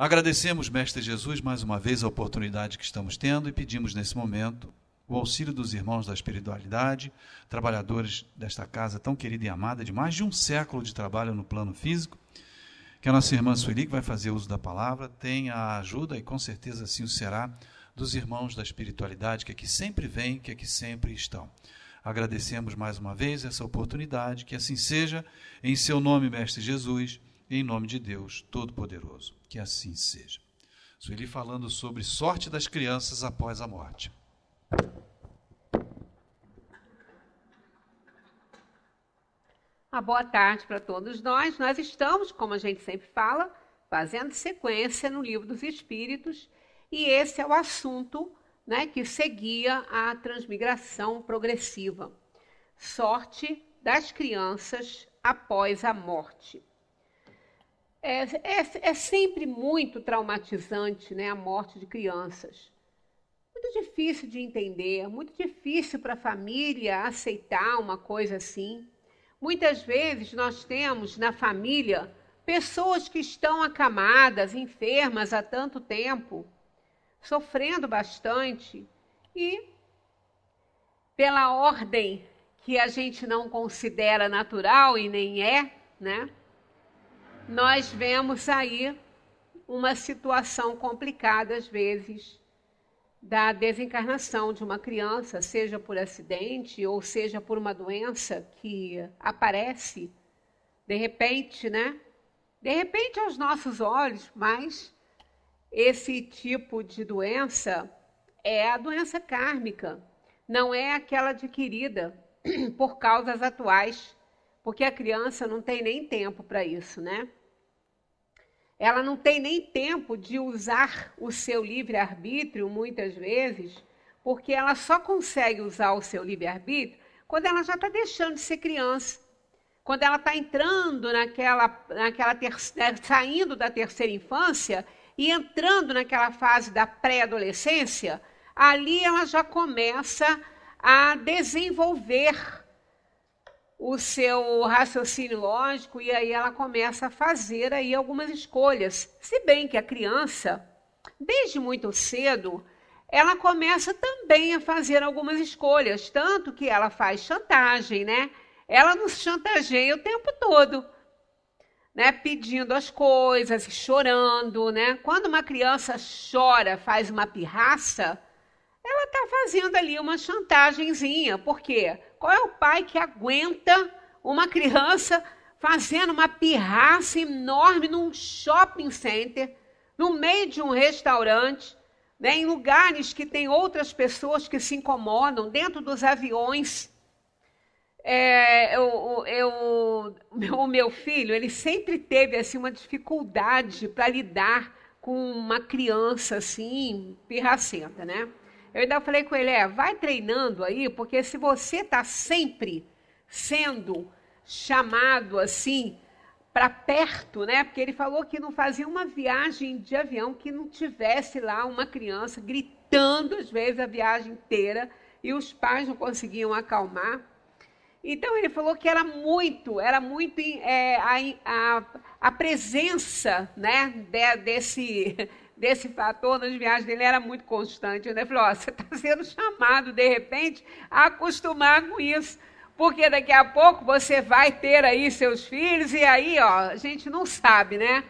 Agradecemos, Mestre Jesus, mais uma vez a oportunidade que estamos tendo e pedimos nesse momento o auxílio dos irmãos da espiritualidade, trabalhadores desta casa tão querida e amada, de mais de um século de trabalho no plano físico, que a nossa irmã Sueli, que vai fazer uso da palavra, tenha a ajuda, e com certeza assim o será, dos irmãos da espiritualidade que aqui sempre vêm, que aqui sempre estão. Agradecemos mais uma vez essa oportunidade, que assim seja, em seu nome, Mestre Jesus em nome de Deus Todo-Poderoso. Que assim seja. Sueli falando sobre sorte das crianças após a morte. Uma ah, boa tarde para todos nós. Nós estamos, como a gente sempre fala, fazendo sequência no Livro dos Espíritos, e esse é o assunto né, que seguia a transmigração progressiva. Sorte das crianças após a morte. É, é, é sempre muito traumatizante né, a morte de crianças. Muito difícil de entender, muito difícil para a família aceitar uma coisa assim. Muitas vezes nós temos na família pessoas que estão acamadas, enfermas há tanto tempo, sofrendo bastante e pela ordem que a gente não considera natural e nem é, né? nós vemos aí uma situação complicada, às vezes, da desencarnação de uma criança, seja por acidente ou seja por uma doença que aparece de repente, né? De repente aos nossos olhos, mas esse tipo de doença é a doença kármica, não é aquela adquirida por causas atuais, porque a criança não tem nem tempo para isso, né? ela não tem nem tempo de usar o seu livre-arbítrio, muitas vezes, porque ela só consegue usar o seu livre-arbítrio quando ela já está deixando de ser criança. Quando ela está entrando naquela, naquela ter, né, saindo da terceira infância e entrando naquela fase da pré-adolescência, ali ela já começa a desenvolver o seu raciocínio lógico e aí ela começa a fazer aí algumas escolhas. Se bem que a criança, desde muito cedo, ela começa também a fazer algumas escolhas, tanto que ela faz chantagem, né? Ela nos chantageia o tempo todo, né? Pedindo as coisas, chorando, né? Quando uma criança chora, faz uma pirraça, ela está fazendo ali uma chantagemzinha, por quê? Qual é o pai que aguenta uma criança fazendo uma pirraça enorme num shopping center, no meio de um restaurante, né, em lugares que tem outras pessoas que se incomodam, dentro dos aviões? É, eu, eu, o meu filho, ele sempre teve assim uma dificuldade para lidar com uma criança assim, pirracenta, né? Eu ainda falei com ele, é, vai treinando aí, porque se você está sempre sendo chamado assim para perto, né? Porque ele falou que não fazia uma viagem de avião que não tivesse lá uma criança gritando às vezes a viagem inteira e os pais não conseguiam acalmar. Então ele falou que era muito, era muito é, a, a, a, presença né, de, desse desse fator nas viagens dele era muito constante. Né? Eu falei, ó, você está sendo chamado, de repente, a acostumar com isso. Porque daqui a pouco você vai ter aí seus filhos, e aí, ó, a gente não sabe, né?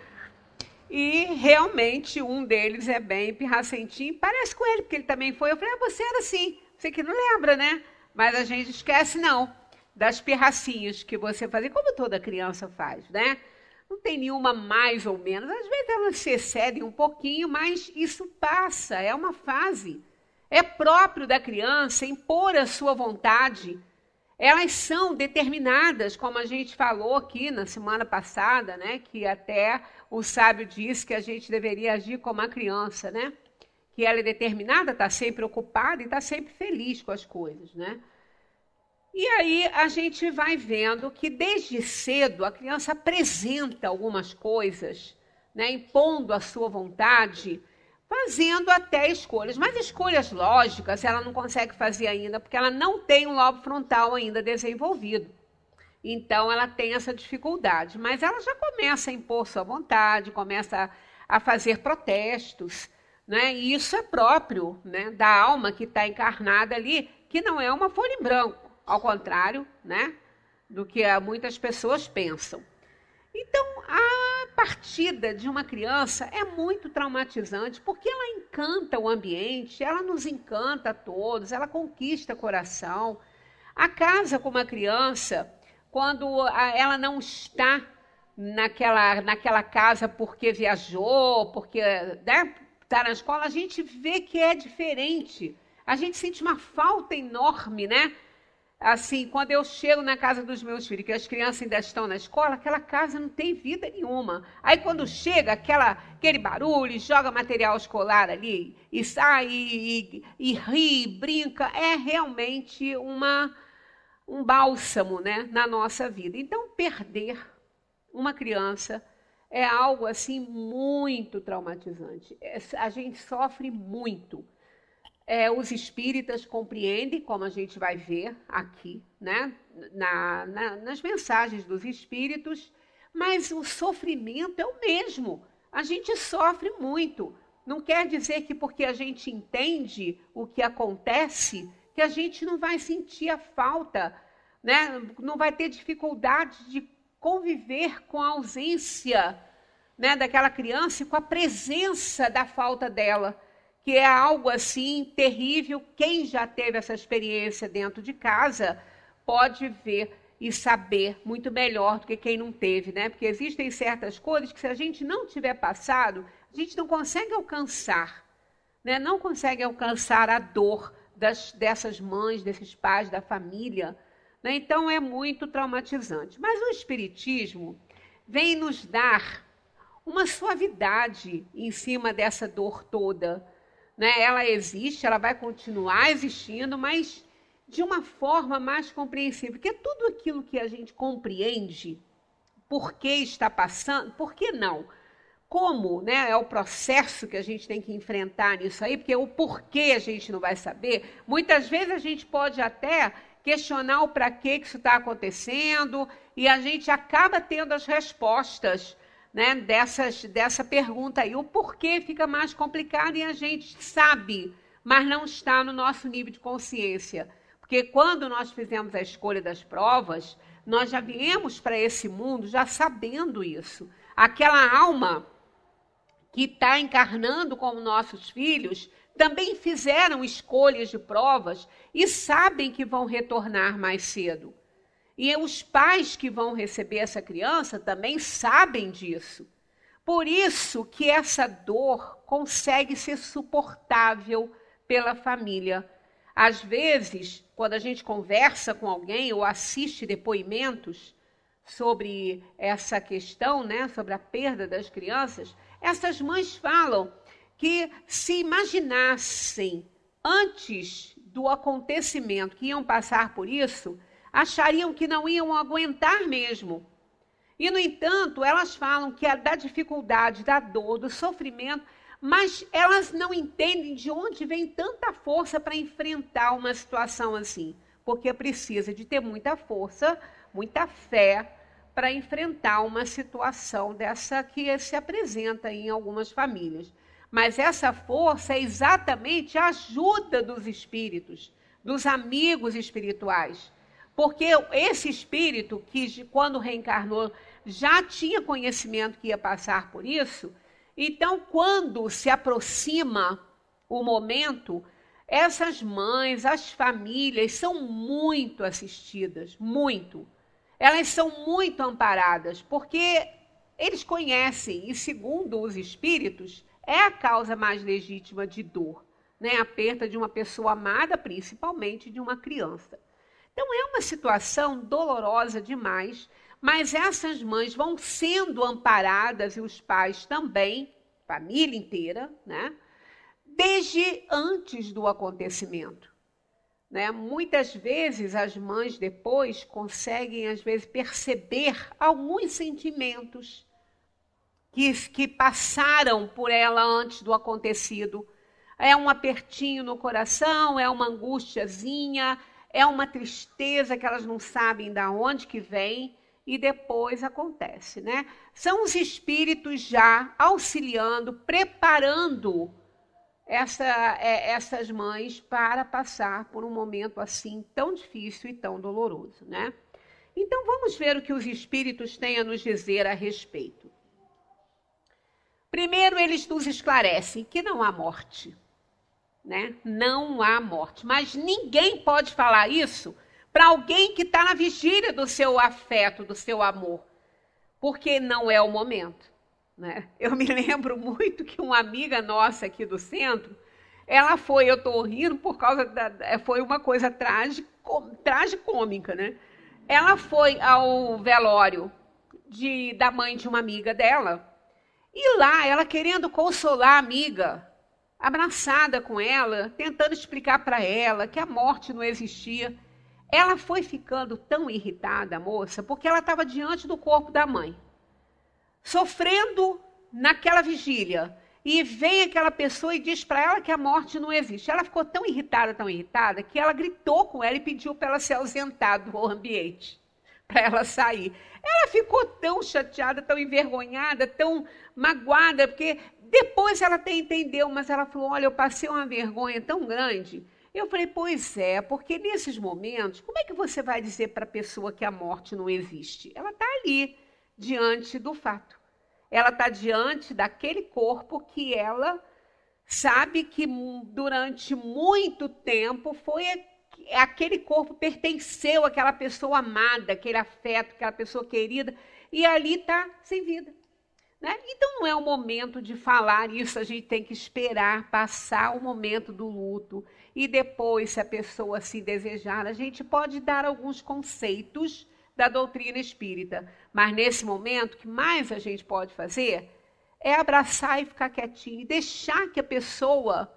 E realmente um deles é bem pirracentinho, parece com ele, porque ele também foi. Eu falei, ah, você era assim, você que não lembra, né? Mas a gente esquece, não, das pirracinhas que você fazia, como toda criança faz, né? não tem nenhuma mais ou menos. Às vezes elas se excedem um pouquinho, mas isso passa, é uma fase. É próprio da criança impor a sua vontade. Elas são determinadas, como a gente falou aqui na semana passada, né? Que até o sábio disse que a gente deveria agir como a criança, né? Que ela é determinada, está sempre ocupada e está sempre feliz com as coisas, né? E aí a gente vai vendo que desde cedo a criança apresenta algumas coisas, né, impondo a sua vontade, fazendo até escolhas, mas escolhas lógicas ela não consegue fazer ainda, porque ela não tem o lobo frontal ainda desenvolvido. Então ela tem essa dificuldade, mas ela já começa a impor sua vontade, começa a, a fazer protestos, né? E isso é próprio, né, da alma que está encarnada ali, que não é uma folha em branco ao contrário, né, do que eh, muitas pessoas pensam. Então, a partida de uma criança é muito traumatizante porque ela encanta o ambiente, ela nos encanta a todos, ela conquista coração. A casa com uma criança, quando ela não está naquela, naquela casa porque viajou, porque está né, tá na escola, a gente vê que é diferente. A gente sente uma falta enorme, né? assim, quando eu chego na casa dos meus filhos, que as crianças ainda estão na escola, aquela casa não tem vida nenhuma. Aí quando chega, aquela, aquele barulho, joga material escolar ali, e sai, e, e, e ri, brinca, é realmente uma, um bálsamo né, na nossa vida. Então, perder uma criança é algo assim muito traumatizante. É, a gente sofre muito. É, os espíritas compreendem, como a gente vai ver aqui, né? Na, na, nas mensagens dos espíritos, mas o sofrimento é o mesmo. A gente sofre muito. Não quer dizer que porque a gente entende o que acontece, que a gente não vai sentir a falta, né? não vai ter dificuldade de conviver com a ausência né, daquela criança e com a presença da falta dela que é algo assim terrível. Quem já teve essa experiência dentro de casa pode ver e saber muito melhor do que quem não teve, né? Porque existem certas coisas que se a gente não tiver passado, a gente não consegue alcançar, né? Não consegue alcançar a dor das, dessas mães, desses pais, da família, né? Então é muito traumatizante. Mas o espiritismo vem nos dar uma suavidade em cima dessa dor toda né? Ela existe, ela vai continuar existindo, mas de uma forma mais compreensível, porque tudo aquilo que a gente compreende, por que está passando, por que não? Como né, é o processo que a gente tem que enfrentar nisso aí, porque o porquê a gente não vai saber. Muitas vezes a gente pode até questionar o para que isso está acontecendo e a gente acaba tendo as respostas né, dessas, dessa pergunta aí. O porquê fica mais complicado e a gente sabe, mas não está no nosso nível de consciência. Porque quando nós fizemos a escolha das provas, nós já viemos para esse mundo já sabendo isso. Aquela alma que está encarnando como nossos filhos também fizeram escolhas de provas e sabem que vão retornar mais cedo. E é os pais que vão receber essa criança também sabem disso. Por isso que essa dor consegue ser suportável pela família. Às vezes, quando a gente conversa com alguém ou assiste depoimentos sobre essa questão, né, sobre a perda das crianças, essas mães falam que se imaginassem antes do acontecimento que iam passar por isso, achariam que não iam aguentar mesmo. E, no entanto, elas falam que é da dificuldade, da dor, do sofrimento, mas elas não entendem de onde vem tanta força para enfrentar uma situação assim, porque precisa de ter muita força, muita fé para enfrentar uma situação dessa que se apresenta em algumas famílias. Mas essa força é exatamente a ajuda dos espíritos, dos amigos espirituais. Porque esse espírito, que quando reencarnou já tinha conhecimento que ia passar por isso, então quando se aproxima o momento, essas mães, as famílias são muito assistidas, muito. Elas são muito amparadas, porque eles conhecem, e segundo os espíritos, é a causa mais legítima de dor, né? a perda de uma pessoa amada, principalmente de uma criança. Então é uma situação dolorosa demais, mas essas mães vão sendo amparadas e os pais também, família inteira, né? Desde antes do acontecimento. Né? Muitas vezes as mães depois conseguem, às vezes, perceber alguns sentimentos que, que passaram por ela antes do acontecido. É um apertinho no coração, é uma angustiazinha, é uma tristeza que elas não sabem de onde que vem e depois acontece, né? São os espíritos já auxiliando, preparando essa, é, essas mães para passar por um momento assim tão difícil e tão doloroso, né? Então vamos ver o que os espíritos têm a nos dizer a respeito. Primeiro, eles nos esclarecem que não há morte né? Não há morte. Mas ninguém pode falar isso para alguém que está na vigília do seu afeto, do seu amor, porque não é o momento. Né? Eu me lembro muito que uma amiga nossa aqui do centro, ela foi, eu estou rindo por causa da, foi uma coisa trágico, tragicômica, né? Ela foi ao velório de, da mãe de uma amiga dela e lá ela querendo consolar a amiga, abraçada com ela, tentando explicar para ela que a morte não existia. Ela foi ficando tão irritada, a moça, porque ela estava diante do corpo da mãe, sofrendo naquela vigília. E vem aquela pessoa e diz para ela que a morte não existe. Ela ficou tão irritada, tão irritada, que ela gritou com ela e pediu para ela se ausentar do ambiente, para ela sair. Ela ficou tão chateada, tão envergonhada, tão magoada, porque depois ela até entendeu, mas ela falou: Olha, eu passei uma vergonha tão grande. Eu falei: Pois é, porque nesses momentos, como é que você vai dizer para a pessoa que a morte não existe? Ela está ali, diante do fato. Ela está diante daquele corpo que ela sabe que durante muito tempo foi aquele corpo pertenceu àquela pessoa amada, aquele afeto, aquela pessoa querida, e ali está sem vida. Né? Então não é o momento de falar isso, a gente tem que esperar passar o momento do luto e depois, se a pessoa se assim desejar, a gente pode dar alguns conceitos da doutrina espírita. Mas nesse momento, o que mais a gente pode fazer é abraçar e ficar quietinho e deixar que a pessoa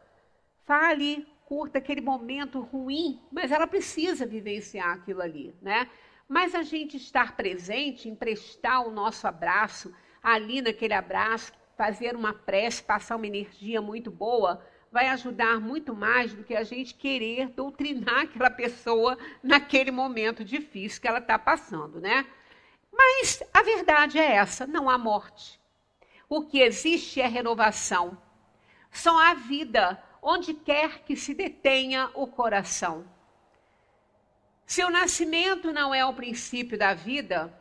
fale, curta aquele momento ruim, mas ela precisa vivenciar aquilo ali, né? Mas a gente estar presente, emprestar o nosso abraço, ali naquele abraço, fazer uma prece, passar uma energia muito boa, vai ajudar muito mais do que a gente querer doutrinar aquela pessoa naquele momento difícil que ela está passando, né? Mas a verdade é essa: não há morte. O que existe é renovação. Só há vida onde quer que se detenha o coração. Se o nascimento não é o princípio da vida,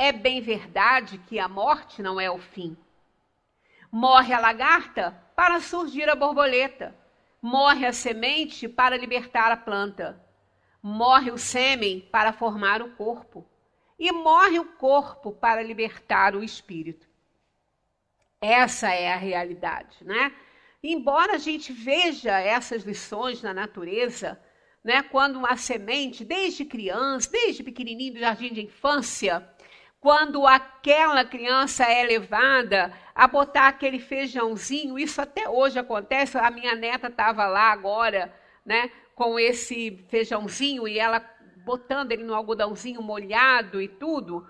é bem verdade que a morte não é o fim. Morre a lagarta para surgir a borboleta. Morre a semente para libertar a planta. Morre o sêmen para formar o corpo. E morre o corpo para libertar o espírito. Essa é a realidade, né? Embora a gente veja essas lições na natureza, né, quando uma semente, desde criança, desde pequenininho, do jardim de infância, quando aquela criança é levada a botar aquele feijãozinho, isso até hoje acontece, a minha neta estava lá agora, né, com esse feijãozinho e ela botando ele no algodãozinho molhado e tudo.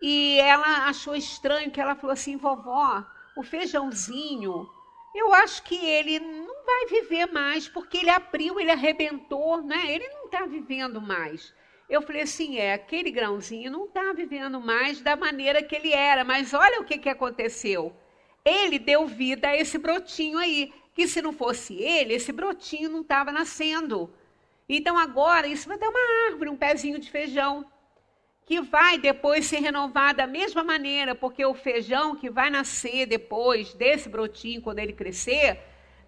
E ela achou estranho que ela falou assim: "Vovó, o feijãozinho, eu acho que ele não vai viver mais porque ele abriu, ele arrebentou, né? Ele não está vivendo mais" eu falei assim: é, aquele grãozinho não está vivendo mais da maneira que ele era, mas olha o que, que aconteceu. Ele deu vida a esse brotinho aí, que se não fosse ele, esse brotinho não estava nascendo. Então agora isso vai dar uma árvore, um pezinho de feijão, que vai depois ser renovado da mesma maneira, porque o feijão que vai nascer depois desse brotinho, quando ele crescer,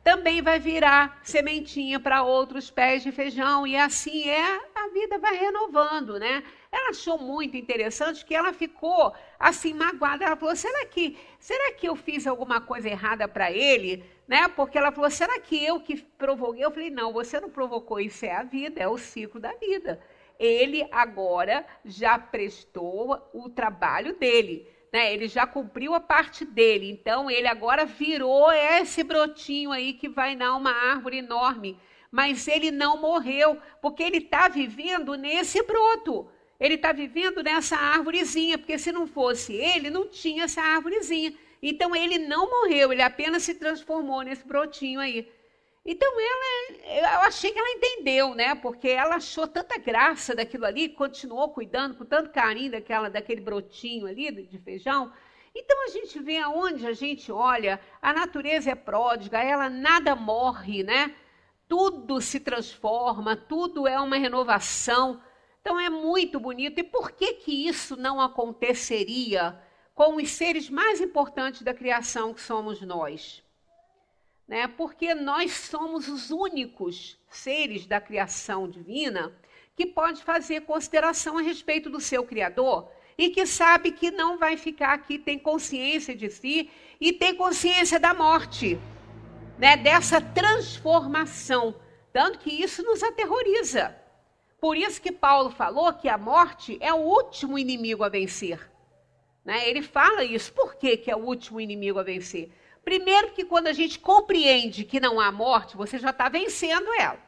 também vai virar sementinha para outros pés de feijão. E assim é, a vida vai renovando, né? Ela achou muito interessante que ela ficou assim magoada. Ela falou: será que, será que eu fiz alguma coisa errada para ele? Né? Porque ela falou: será que eu que provoquei? Eu falei: não, você não provocou, isso é a vida, é o ciclo da vida. Ele agora já prestou o trabalho dele né? Ele já cumpriu a parte dele, então ele agora virou esse brotinho aí que vai dar uma árvore enorme. Mas ele não morreu, porque ele está vivendo nesse broto. Ele está vivendo nessa árvorezinha, porque se não fosse ele, não tinha essa árvorezinha. Então ele não morreu, ele apenas se transformou nesse brotinho aí. Então ela, eu achei que ela entendeu, né? Porque ela achou tanta graça daquilo ali, continuou cuidando com tanto carinho daquela, daquele brotinho ali de feijão. Então a gente vê aonde a gente olha, a natureza é pródiga, ela nada morre, né? Tudo se transforma, tudo é uma renovação. Então é muito bonito. E por que que isso não aconteceria com os seres mais importantes da criação que somos nós? né? porque nós somos os únicos seres da criação divina que pode fazer consideração a respeito do seu Criador e que sabe que não vai ficar aqui, tem consciência de si e tem consciência da morte, né? dessa transformação. Tanto que isso nos aterroriza. Por isso que Paulo falou que a morte é o último inimigo a vencer. Né? Ele fala isso. Por que, que é o último inimigo a vencer? Primeiro que quando a gente compreende que não há morte, você já está vencendo ela.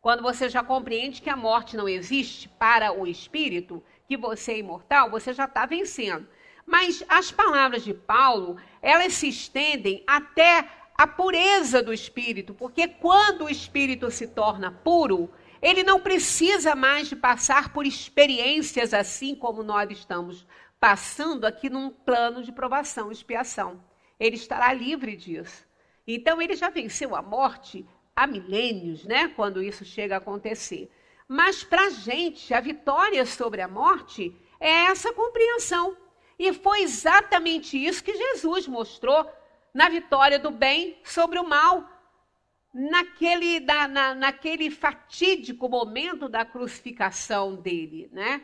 Quando você já compreende que a morte não existe para o espírito, que você é imortal, você já está vencendo. Mas as palavras de Paulo, elas se estendem até a pureza do espírito, porque quando o espírito se torna puro, ele não precisa mais de passar por experiências assim como nós estamos passando aqui num plano de provação, expiação ele estará livre disso. Então ele já venceu a morte há milênios, né? Quando isso chega a acontecer. Mas para a gente, a vitória sobre a morte é essa compreensão. E foi exatamente isso que Jesus mostrou na vitória do bem sobre o mal, naquele, na, na, naquele fatídico momento da crucificação dele, né?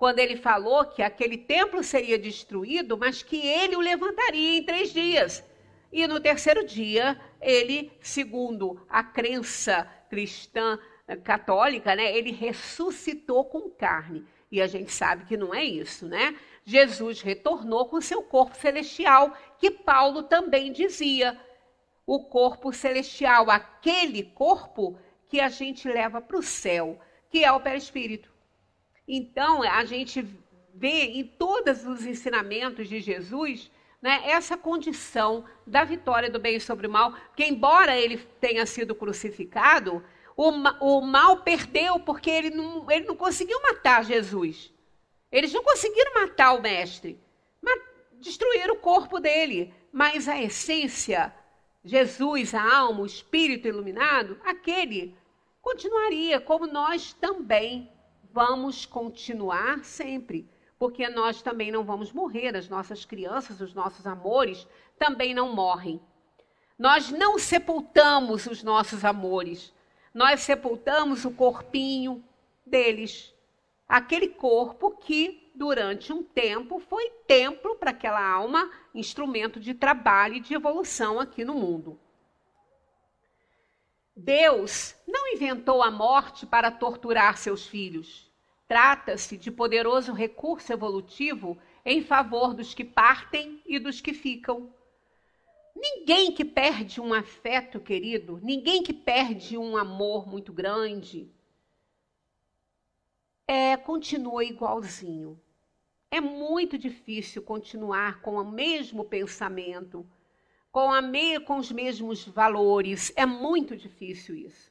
quando ele falou que aquele templo seria destruído, mas que ele o levantaria em três dias. E no terceiro dia, ele, segundo a crença cristã eh, católica, né, ele ressuscitou com carne. E a gente sabe que não é isso, né? Jesus retornou com seu corpo celestial, que Paulo também dizia. O corpo celestial, aquele corpo que a gente leva para o céu, que é o perispírito. Então, a gente vê em todos os ensinamentos de Jesus né, essa condição da vitória do bem sobre o mal, que embora ele tenha sido crucificado, o, o mal perdeu porque ele não, ele não conseguiu matar Jesus. Eles não conseguiram matar o mestre, mas destruíram o corpo dele, mas a essência, Jesus, a alma, o espírito iluminado, aquele continuaria como nós também vamos continuar sempre, porque nós também não vamos morrer, as nossas crianças, os nossos amores também não morrem. Nós não sepultamos os nossos amores, nós sepultamos o corpinho deles, aquele corpo que durante um tempo foi templo para aquela alma, instrumento de trabalho e de evolução aqui no mundo. Deus não inventou a morte para torturar seus filhos. Trata-se de poderoso recurso evolutivo em favor dos que partem e dos que ficam. Ninguém que perde um afeto querido, ninguém que perde um amor muito grande, é, continua igualzinho. É muito difícil continuar com o mesmo pensamento, com, a me... com os mesmos valores. É muito difícil isso.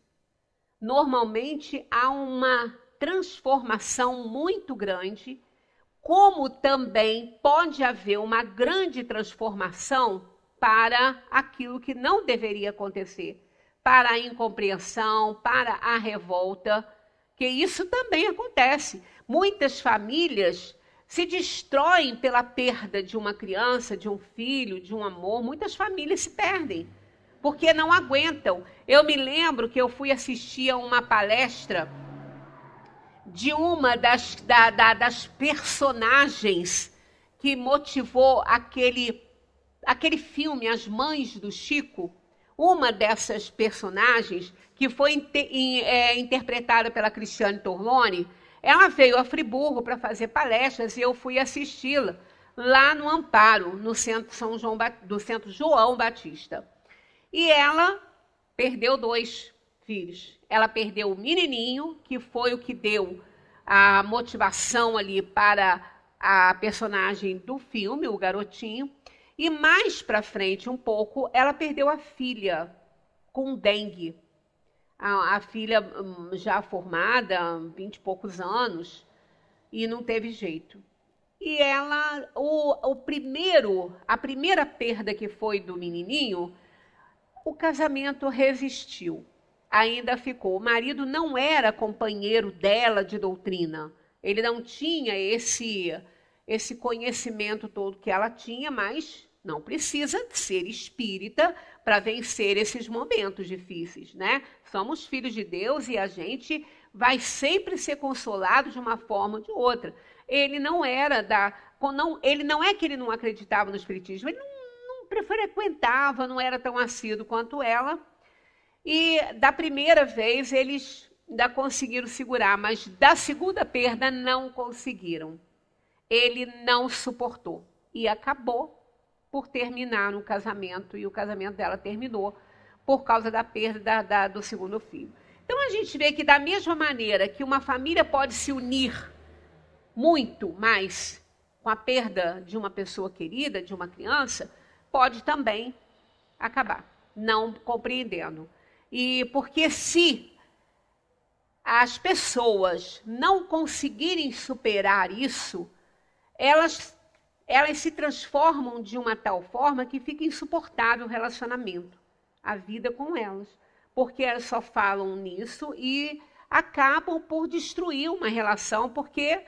Normalmente há uma transformação muito grande, como também pode haver uma grande transformação para aquilo que não deveria acontecer, para a incompreensão, para a revolta, que isso também acontece. Muitas famílias se destroem pela perda de uma criança, de um filho, de um amor. Muitas famílias se perdem porque não aguentam. Eu me lembro que eu fui assistir a uma palestra de uma das, da, da, das personagens que motivou aquele, aquele filme, As Mães do Chico. Uma dessas personagens, que foi in, é, interpretada pela Cristiane Torloni, ela veio a Friburgo para fazer palestras e eu fui assisti-la lá no Amparo, no centro São João do centro João Batista. E ela perdeu dois filhos. Ela perdeu o menininho, que foi o que deu a motivação ali para a personagem do filme, o garotinho. E mais para frente um pouco, ela perdeu a filha com dengue a, a filha hum, já formada, vinte e poucos anos, e não teve jeito. E ela, o, o primeiro, a primeira perda que foi do menininho, o casamento resistiu. Ainda ficou. O marido não era companheiro dela de doutrina. Ele não tinha esse esse conhecimento todo que ela tinha, mas não precisa ser espírita para vencer esses momentos difíceis, né? Somos filhos de Deus e a gente vai sempre ser consolado de uma forma ou de outra. Ele não era da. Não, ele não é que ele não acreditava no Espiritismo, ele não, não frequentava, não era tão assíduo quanto ela. E da primeira vez eles ainda conseguiram segurar, mas da segunda perda não conseguiram. Ele não suportou e acabou por terminar um casamento e o casamento dela terminou por causa da perda da, da, do segundo filho. Então a gente vê que da mesma maneira que uma família pode se unir muito mais com a perda de uma pessoa querida, de uma criança, pode também acabar não compreendendo. E porque se as pessoas não conseguirem superar isso, elas elas se transformam de uma tal forma que fica insuportável o relacionamento, a vida com elas, porque elas só falam nisso e acabam por destruir uma relação porque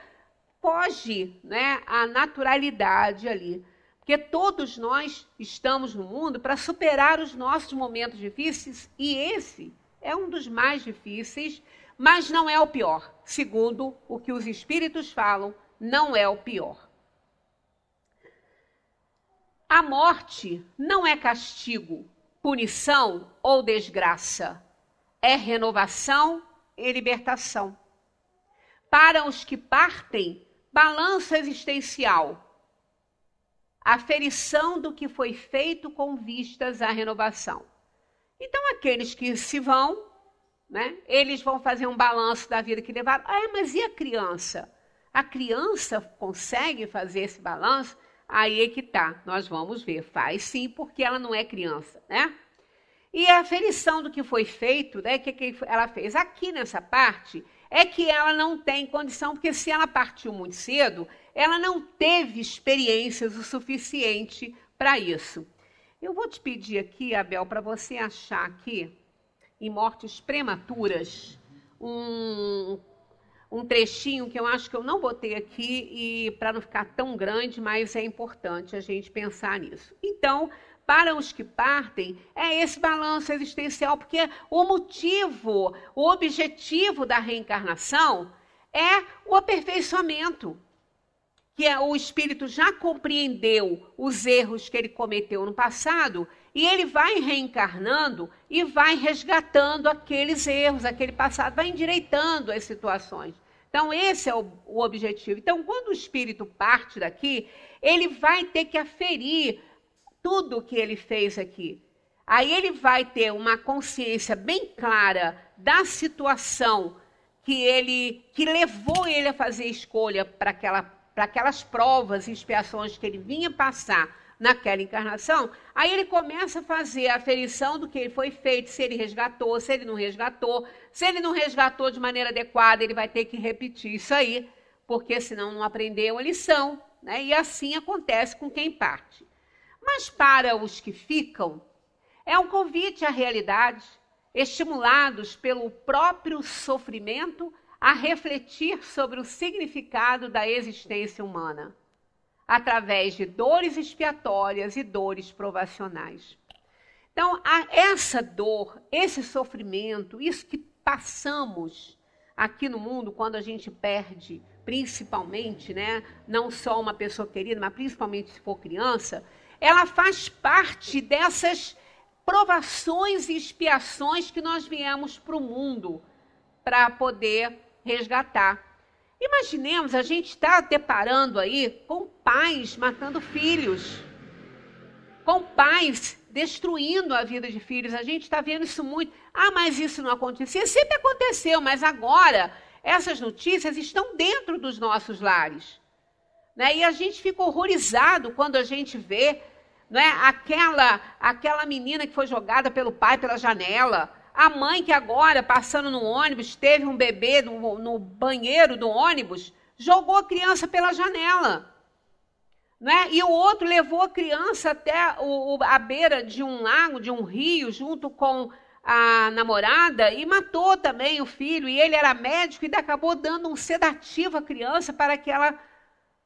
foge, né, a naturalidade ali. Porque todos nós estamos no mundo para superar os nossos momentos difíceis e esse é um dos mais difíceis, mas não é o pior. Segundo o que os espíritos falam, não é o pior. A morte não é castigo, punição ou desgraça. É renovação e libertação. Para os que partem, balança existencial. Aferição do que foi feito com vistas à renovação. Então, aqueles que se vão, né, eles vão fazer um balanço da vida que levaram. Ah, mas e a criança? A criança consegue fazer esse balanço Aí é que tá, nós vamos ver. Faz sim, porque ela não é criança, né? E a aferição do que foi feito, né, que, que ela fez aqui nessa parte, é que ela não tem condição, porque se ela partiu muito cedo, ela não teve experiências o suficiente para isso. Eu vou te pedir aqui, Abel, para você achar aqui, em mortes prematuras, um um trechinho que eu acho que eu não botei aqui e para não ficar tão grande, mas é importante a gente pensar nisso. Então, para os que partem, é esse balanço existencial, porque o motivo, o objetivo da reencarnação é o aperfeiçoamento. Que é, o espírito já compreendeu os erros que ele cometeu no passado e ele vai reencarnando e vai resgatando aqueles erros, aquele passado, vai endireitando as situações. Então, esse é o, o objetivo. Então, quando o espírito parte daqui, ele vai ter que aferir tudo o que ele fez aqui. Aí ele vai ter uma consciência bem clara da situação que ele que levou ele a fazer escolha para aquela, para aquelas provas e expiações que ele vinha passar naquela encarnação, aí ele começa a fazer a aferição do que ele foi feito, se ele resgatou, se ele não resgatou. Se ele não resgatou de maneira adequada, ele vai ter que repetir isso aí, porque senão não aprendeu a lição. Né? E assim acontece com quem parte. Mas para os que ficam, é um convite à realidade, estimulados pelo próprio sofrimento a refletir sobre o significado da existência humana através de dores expiatórias e dores provacionais. Então, essa dor, esse sofrimento, isso que passamos aqui no mundo quando a gente perde, principalmente, né, não só uma pessoa querida, mas principalmente se for criança, ela faz parte dessas provações e expiações que nós viemos para o mundo para poder resgatar. Imaginemos, a gente está deparando aí com pais matando filhos, com pais destruindo a vida de filhos. A gente está vendo isso muito. Ah, mas isso não acontecia. Sempre aconteceu, mas agora essas notícias estão dentro dos nossos lares. Né? E a gente fica horrorizado quando a gente vê né, aquela, aquela menina que foi jogada pelo pai pela janela a mãe que agora, passando no ônibus, teve um bebê no, no banheiro do ônibus, jogou a criança pela janela. Né? E o outro levou a criança até o, o, a beira de um lago, de um rio, junto com a namorada e matou também o filho. E ele era médico e acabou dando um sedativo à criança para que ela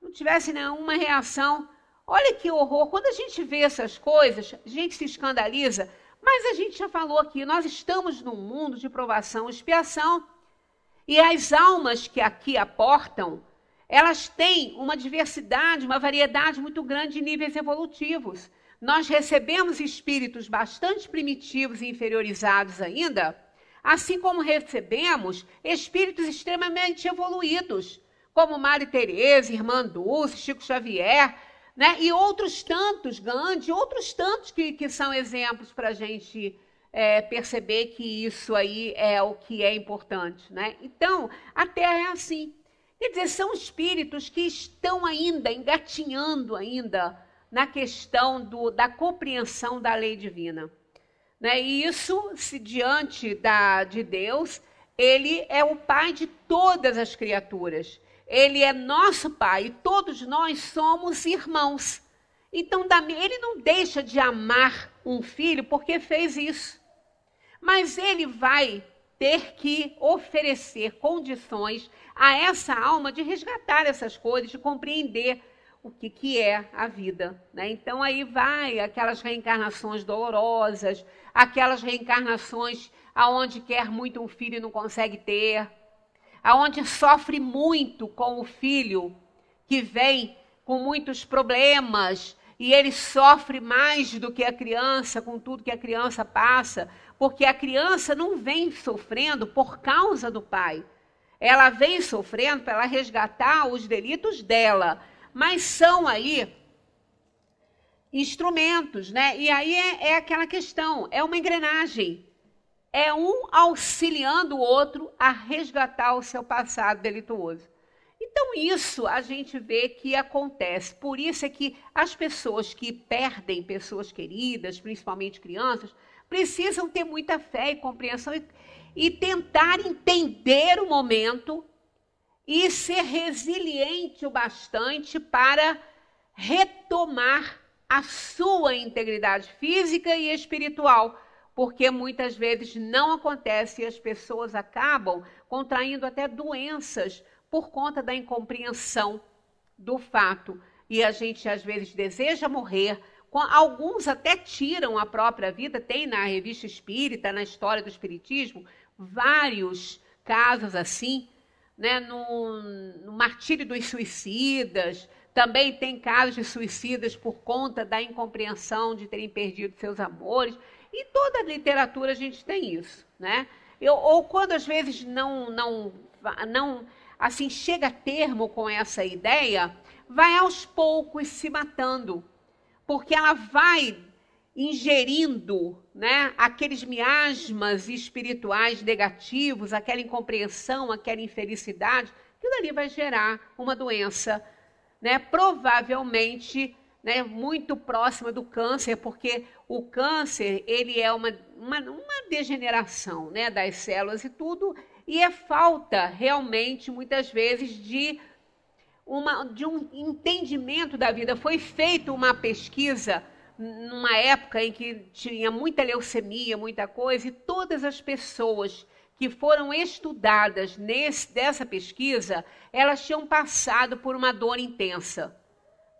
não tivesse nenhuma reação. Olha que horror! Quando a gente vê essas coisas, a gente se escandaliza. Mas a gente já falou aqui, nós estamos num mundo de provação e expiação. E as almas que aqui aportam, elas têm uma diversidade, uma variedade muito grande de níveis evolutivos. Nós recebemos espíritos bastante primitivos e inferiorizados ainda, assim como recebemos espíritos extremamente evoluídos, como Mari Tereza, Irmã Dulce, Chico Xavier, né? E outros tantos, Gandhi, outros tantos que, que são exemplos para a gente é, perceber que isso aí é o que é importante. Né? Então, a Terra é assim. Quer dizer, são espíritos que estão ainda, engatinhando ainda, na questão do, da compreensão da lei divina. Né? E isso, se diante da, de Deus, ele é o pai de todas as criaturas. Ele é nosso Pai, e todos nós somos irmãos. Então, ele não deixa de amar um filho porque fez isso. Mas ele vai ter que oferecer condições a essa alma de resgatar essas coisas, de compreender o que, que é a vida. Né? Então aí vai aquelas reencarnações dolorosas, aquelas reencarnações aonde quer muito um filho e não consegue ter, aonde sofre muito com o filho que vem com muitos problemas e ele sofre mais do que a criança com tudo que a criança passa, porque a criança não vem sofrendo por causa do pai. Ela vem sofrendo para ela resgatar os delitos dela, mas são aí instrumentos, né? E aí é, é aquela questão, é uma engrenagem é um auxiliando o outro a resgatar o seu passado delituoso. Então, isso a gente vê que acontece. Por isso é que as pessoas que perdem pessoas queridas, principalmente crianças, precisam ter muita fé e compreensão e, e tentar entender o momento e ser resiliente o bastante para retomar a sua integridade física e espiritual porque muitas vezes não acontece e as pessoas acabam contraindo até doenças por conta da incompreensão do fato. E a gente às vezes deseja morrer, alguns até tiram a própria vida, tem na revista espírita, na história do espiritismo, vários casos assim, né, no, no martírio dos suicidas, também tem casos de suicidas por conta da incompreensão de terem perdido seus amores. E toda literatura a gente tem isso, né? Eu, ou quando às vezes não, não, não, assim, chega a termo com essa ideia, vai aos poucos se matando, porque ela vai ingerindo né, aqueles miasmas espirituais negativos, aquela incompreensão, aquela infelicidade, que dali vai gerar uma doença, né, provavelmente né, muito próxima do câncer, porque o câncer ele é uma, uma, uma degeneração né, das células e tudo, e é falta realmente, muitas vezes, de, uma, de um entendimento da vida. Foi feita uma pesquisa numa época em que tinha muita leucemia, muita coisa, e todas as pessoas que foram estudadas nesse, dessa pesquisa, elas tinham passado por uma dor intensa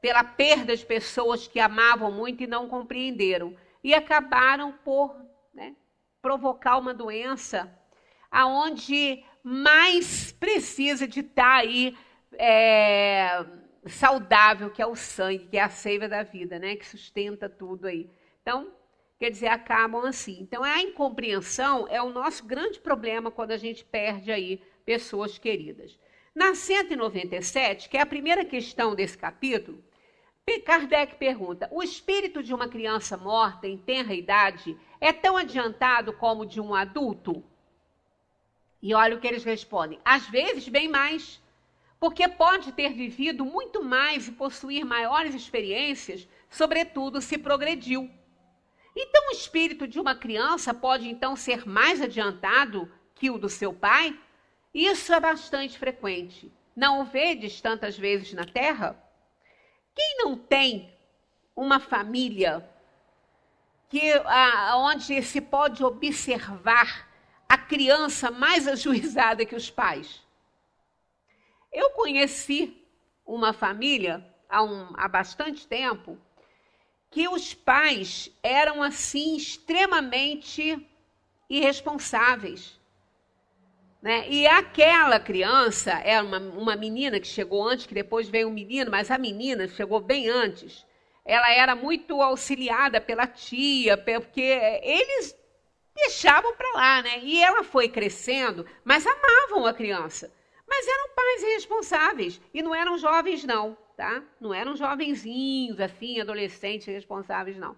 pela perda de pessoas que amavam muito e não compreenderam. E acabaram por né, provocar uma doença aonde mais precisa de estar tá aí é, saudável, que é o sangue, que é a seiva da vida, né? Que sustenta tudo aí. Então, quer dizer, acabam assim. Então, a incompreensão é o nosso grande problema quando a gente perde aí pessoas queridas. Na 197, que é a primeira questão desse capítulo, Kardec pergunta: o espírito de uma criança morta em tenra idade é tão adiantado como o de um adulto? E olha o que eles respondem: às vezes, bem mais. Porque pode ter vivido muito mais e possuir maiores experiências, sobretudo se progrediu. Então, o espírito de uma criança pode então ser mais adiantado que o do seu pai? Isso é bastante frequente. Não o vedes tantas vezes na Terra? Quem não tem uma família que a, onde se pode observar a criança mais ajuizada que os pais? Eu conheci uma família há, um, há bastante tempo que os pais eram assim extremamente irresponsáveis. Né? E aquela criança, era é uma, uma menina que chegou antes, que depois veio um menino, mas a menina chegou bem antes. Ela era muito auxiliada pela tia, porque eles deixavam para lá, né? E ela foi crescendo, mas amavam a criança. Mas eram pais irresponsáveis e não eram jovens, não, tá? Não eram jovenzinhos, assim, adolescentes irresponsáveis, não.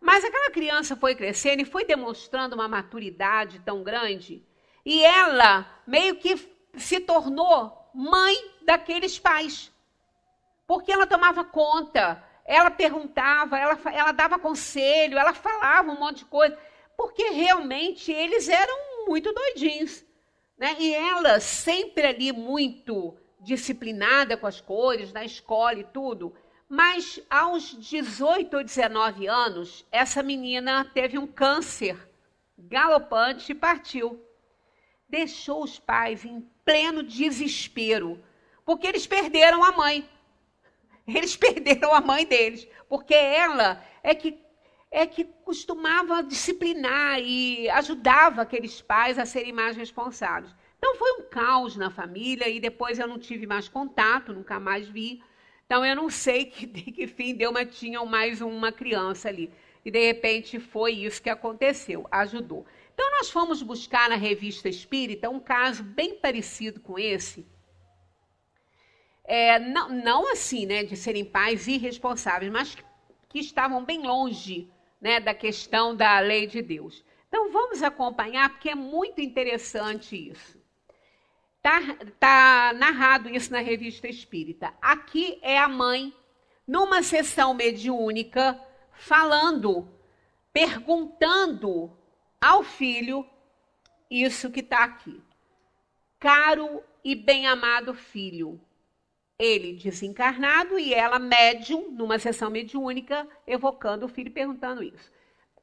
Mas aquela criança foi crescendo e foi demonstrando uma maturidade tão grande e ela meio que se tornou mãe daqueles pais. Porque ela tomava conta, ela perguntava, ela, ela dava conselho, ela falava um monte de coisa. Porque realmente eles eram muito doidinhos. Né? E ela sempre ali muito disciplinada com as cores, na escola e tudo. Mas aos 18 ou 19 anos, essa menina teve um câncer galopante e partiu deixou os pais em pleno desespero, porque eles perderam a mãe. Eles perderam a mãe deles, porque ela é que é que costumava disciplinar e ajudava aqueles pais a serem mais responsáveis. Então foi um caos na família e depois eu não tive mais contato, nunca mais vi. Então eu não sei que, que fim deu, mas tinham mais uma criança ali. E de repente foi isso que aconteceu, ajudou. Então, nós fomos buscar na revista Espírita um caso bem parecido com esse. É, não, não, assim, né, de serem pais irresponsáveis, mas que, que estavam bem longe né, da questão da lei de Deus. Então, vamos acompanhar, porque é muito interessante isso. Está tá narrado isso na revista Espírita. Aqui é a mãe, numa sessão mediúnica, falando, perguntando ao filho isso que está aqui. Caro e bem-amado filho, ele desencarnado e ela médium, numa sessão mediúnica, evocando o filho perguntando isso.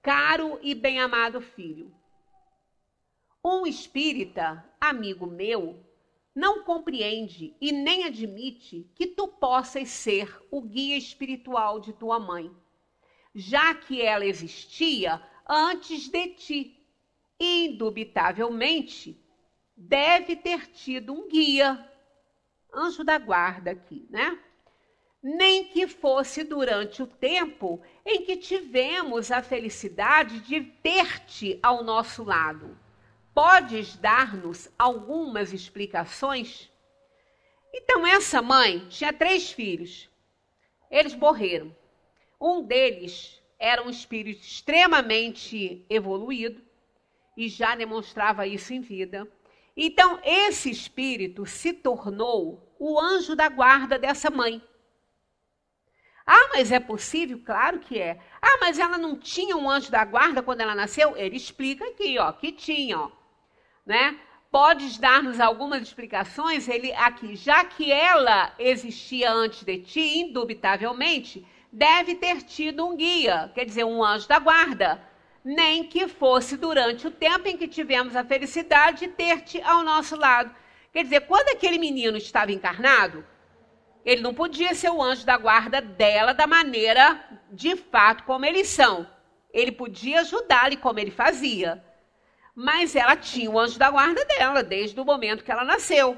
Caro e bem-amado filho, um espírita, amigo meu, não compreende e nem admite que tu possas ser o guia espiritual de tua mãe, já que ela existia antes de ti. E, indubitavelmente, deve ter tido um guia, anjo da guarda aqui, né? Nem que fosse durante o tempo em que tivemos a felicidade de ter-te ao nosso lado. Podes dar-nos algumas explicações? Então, essa mãe tinha três filhos. Eles morreram. Um deles era um espírito extremamente evoluído e já demonstrava isso em vida. Então, esse espírito se tornou o anjo da guarda dessa mãe. Ah, mas é possível? Claro que é. Ah, mas ela não tinha um anjo da guarda quando ela nasceu? Ele explica aqui, ó, que tinha, ó. Né? Podes dar-nos algumas explicações? Ele aqui, já que ela existia antes de ti, indubitavelmente, deve ter tido um guia, quer dizer, um anjo da guarda, nem que fosse durante o tempo em que tivemos a felicidade de ter-te ao nosso lado. Quer dizer, quando aquele menino estava encarnado, ele não podia ser o anjo da guarda dela da maneira de fato como eles são. Ele podia ajudá-la como ele fazia. Mas ela tinha o anjo da guarda dela desde o momento que ela nasceu.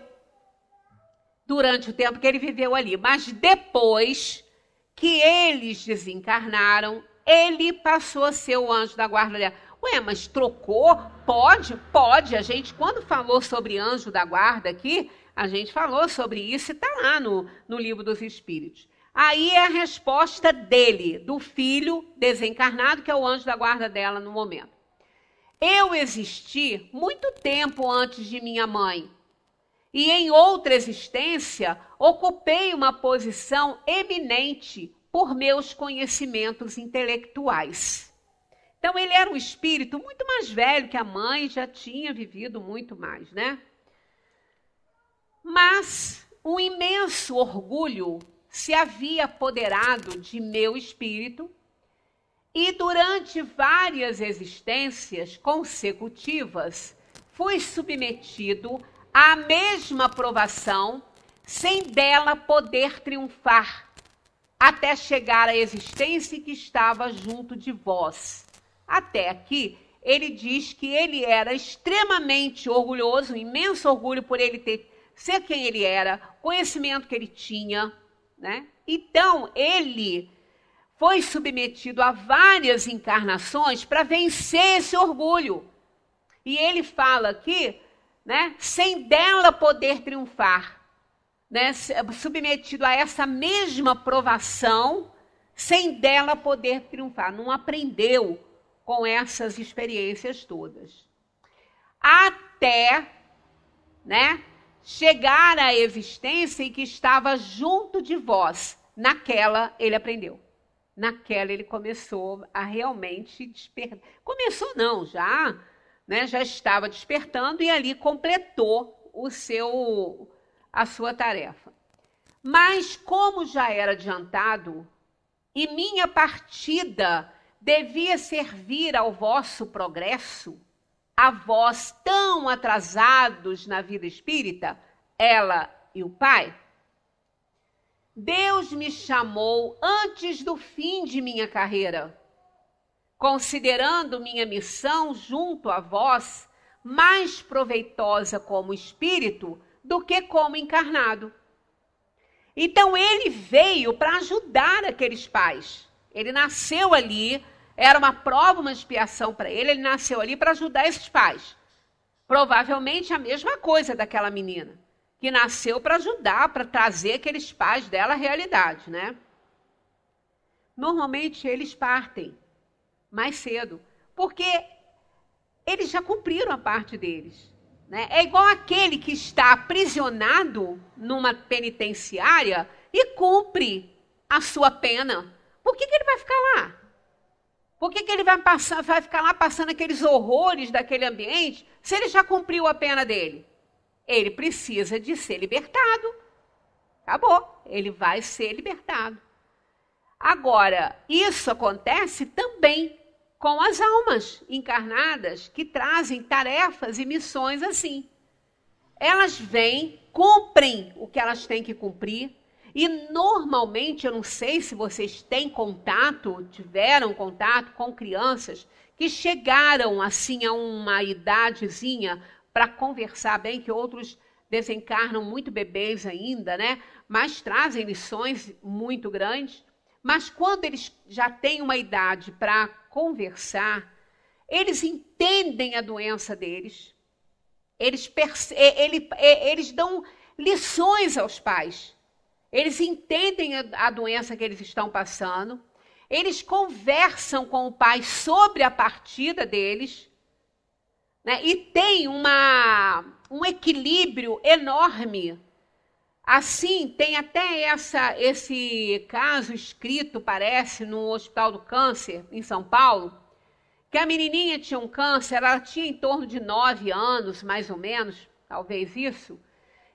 Durante o tempo que ele viveu ali. Mas depois que eles desencarnaram, ele passou a ser o anjo da guarda dela. Ué, mas trocou? Pode? Pode. A gente, quando falou sobre anjo da guarda aqui, a gente falou sobre isso e está lá no, no livro dos Espíritos. Aí é a resposta dele, do filho desencarnado, que é o anjo da guarda dela no momento. Eu existi muito tempo antes de minha mãe e em outra existência ocupei uma posição eminente por meus conhecimentos intelectuais. Então ele era um espírito muito mais velho que a mãe, já tinha vivido muito mais, né? Mas um imenso orgulho se havia apoderado de meu espírito e durante várias existências consecutivas fui submetido a mesma provação, sem dela poder triunfar, até chegar à existência que estava junto de vós. Até aqui, ele diz que ele era extremamente orgulhoso, um imenso orgulho por ele ter ser quem ele era, conhecimento que ele tinha, né? Então, ele foi submetido a várias encarnações para vencer esse orgulho. E ele fala aqui né? sem dela poder triunfar, né? submetido a essa mesma provação, sem dela poder triunfar. Não aprendeu com essas experiências todas. Até né, chegar à existência em que estava junto de vós. Naquela ele aprendeu. Naquela ele começou a realmente despertar. Começou não, já né, já estava despertando e ali completou o seu a sua tarefa. Mas como já era adiantado e minha partida devia servir ao vosso progresso, a vós tão atrasados na vida espírita, ela e o pai, Deus me chamou antes do fim de minha carreira considerando minha missão junto a vós mais proveitosa como espírito do que como encarnado. Então ele veio para ajudar aqueles pais. Ele nasceu ali, era uma prova, uma expiação para ele, ele nasceu ali para ajudar esses pais. Provavelmente a mesma coisa daquela menina, que nasceu para ajudar, para trazer aqueles pais dela à realidade, né? Normalmente eles partem mais cedo, porque eles já cumpriram a parte deles. Né? É igual aquele que está aprisionado numa penitenciária e cumpre a sua pena. Por que, que ele vai ficar lá? Por que, que ele vai, passar, vai ficar lá passando aqueles horrores daquele ambiente se ele já cumpriu a pena dele? Ele precisa de ser libertado. Acabou. Ele vai ser libertado. Agora, isso acontece também com as almas encarnadas que trazem tarefas e missões assim. Elas vêm, cumprem o que elas têm que cumprir, e normalmente, eu não sei se vocês têm contato, tiveram contato com crianças que chegaram assim a uma idadezinha para conversar bem, que outros desencarnam muito bebês ainda, né? Mas trazem lições muito grandes. Mas quando eles já têm uma idade para conversar, eles entendem a doença deles, eles, ele, eles dão lições aos pais, eles entendem a, a doença que eles estão passando, eles conversam com o pai sobre a partida deles, né? e tem uma, um equilíbrio enorme Assim, tem até essa, esse caso escrito, parece, no Hospital do Câncer, em São Paulo, que a menininha tinha um câncer, ela tinha em torno de 9 anos, mais ou menos, talvez isso,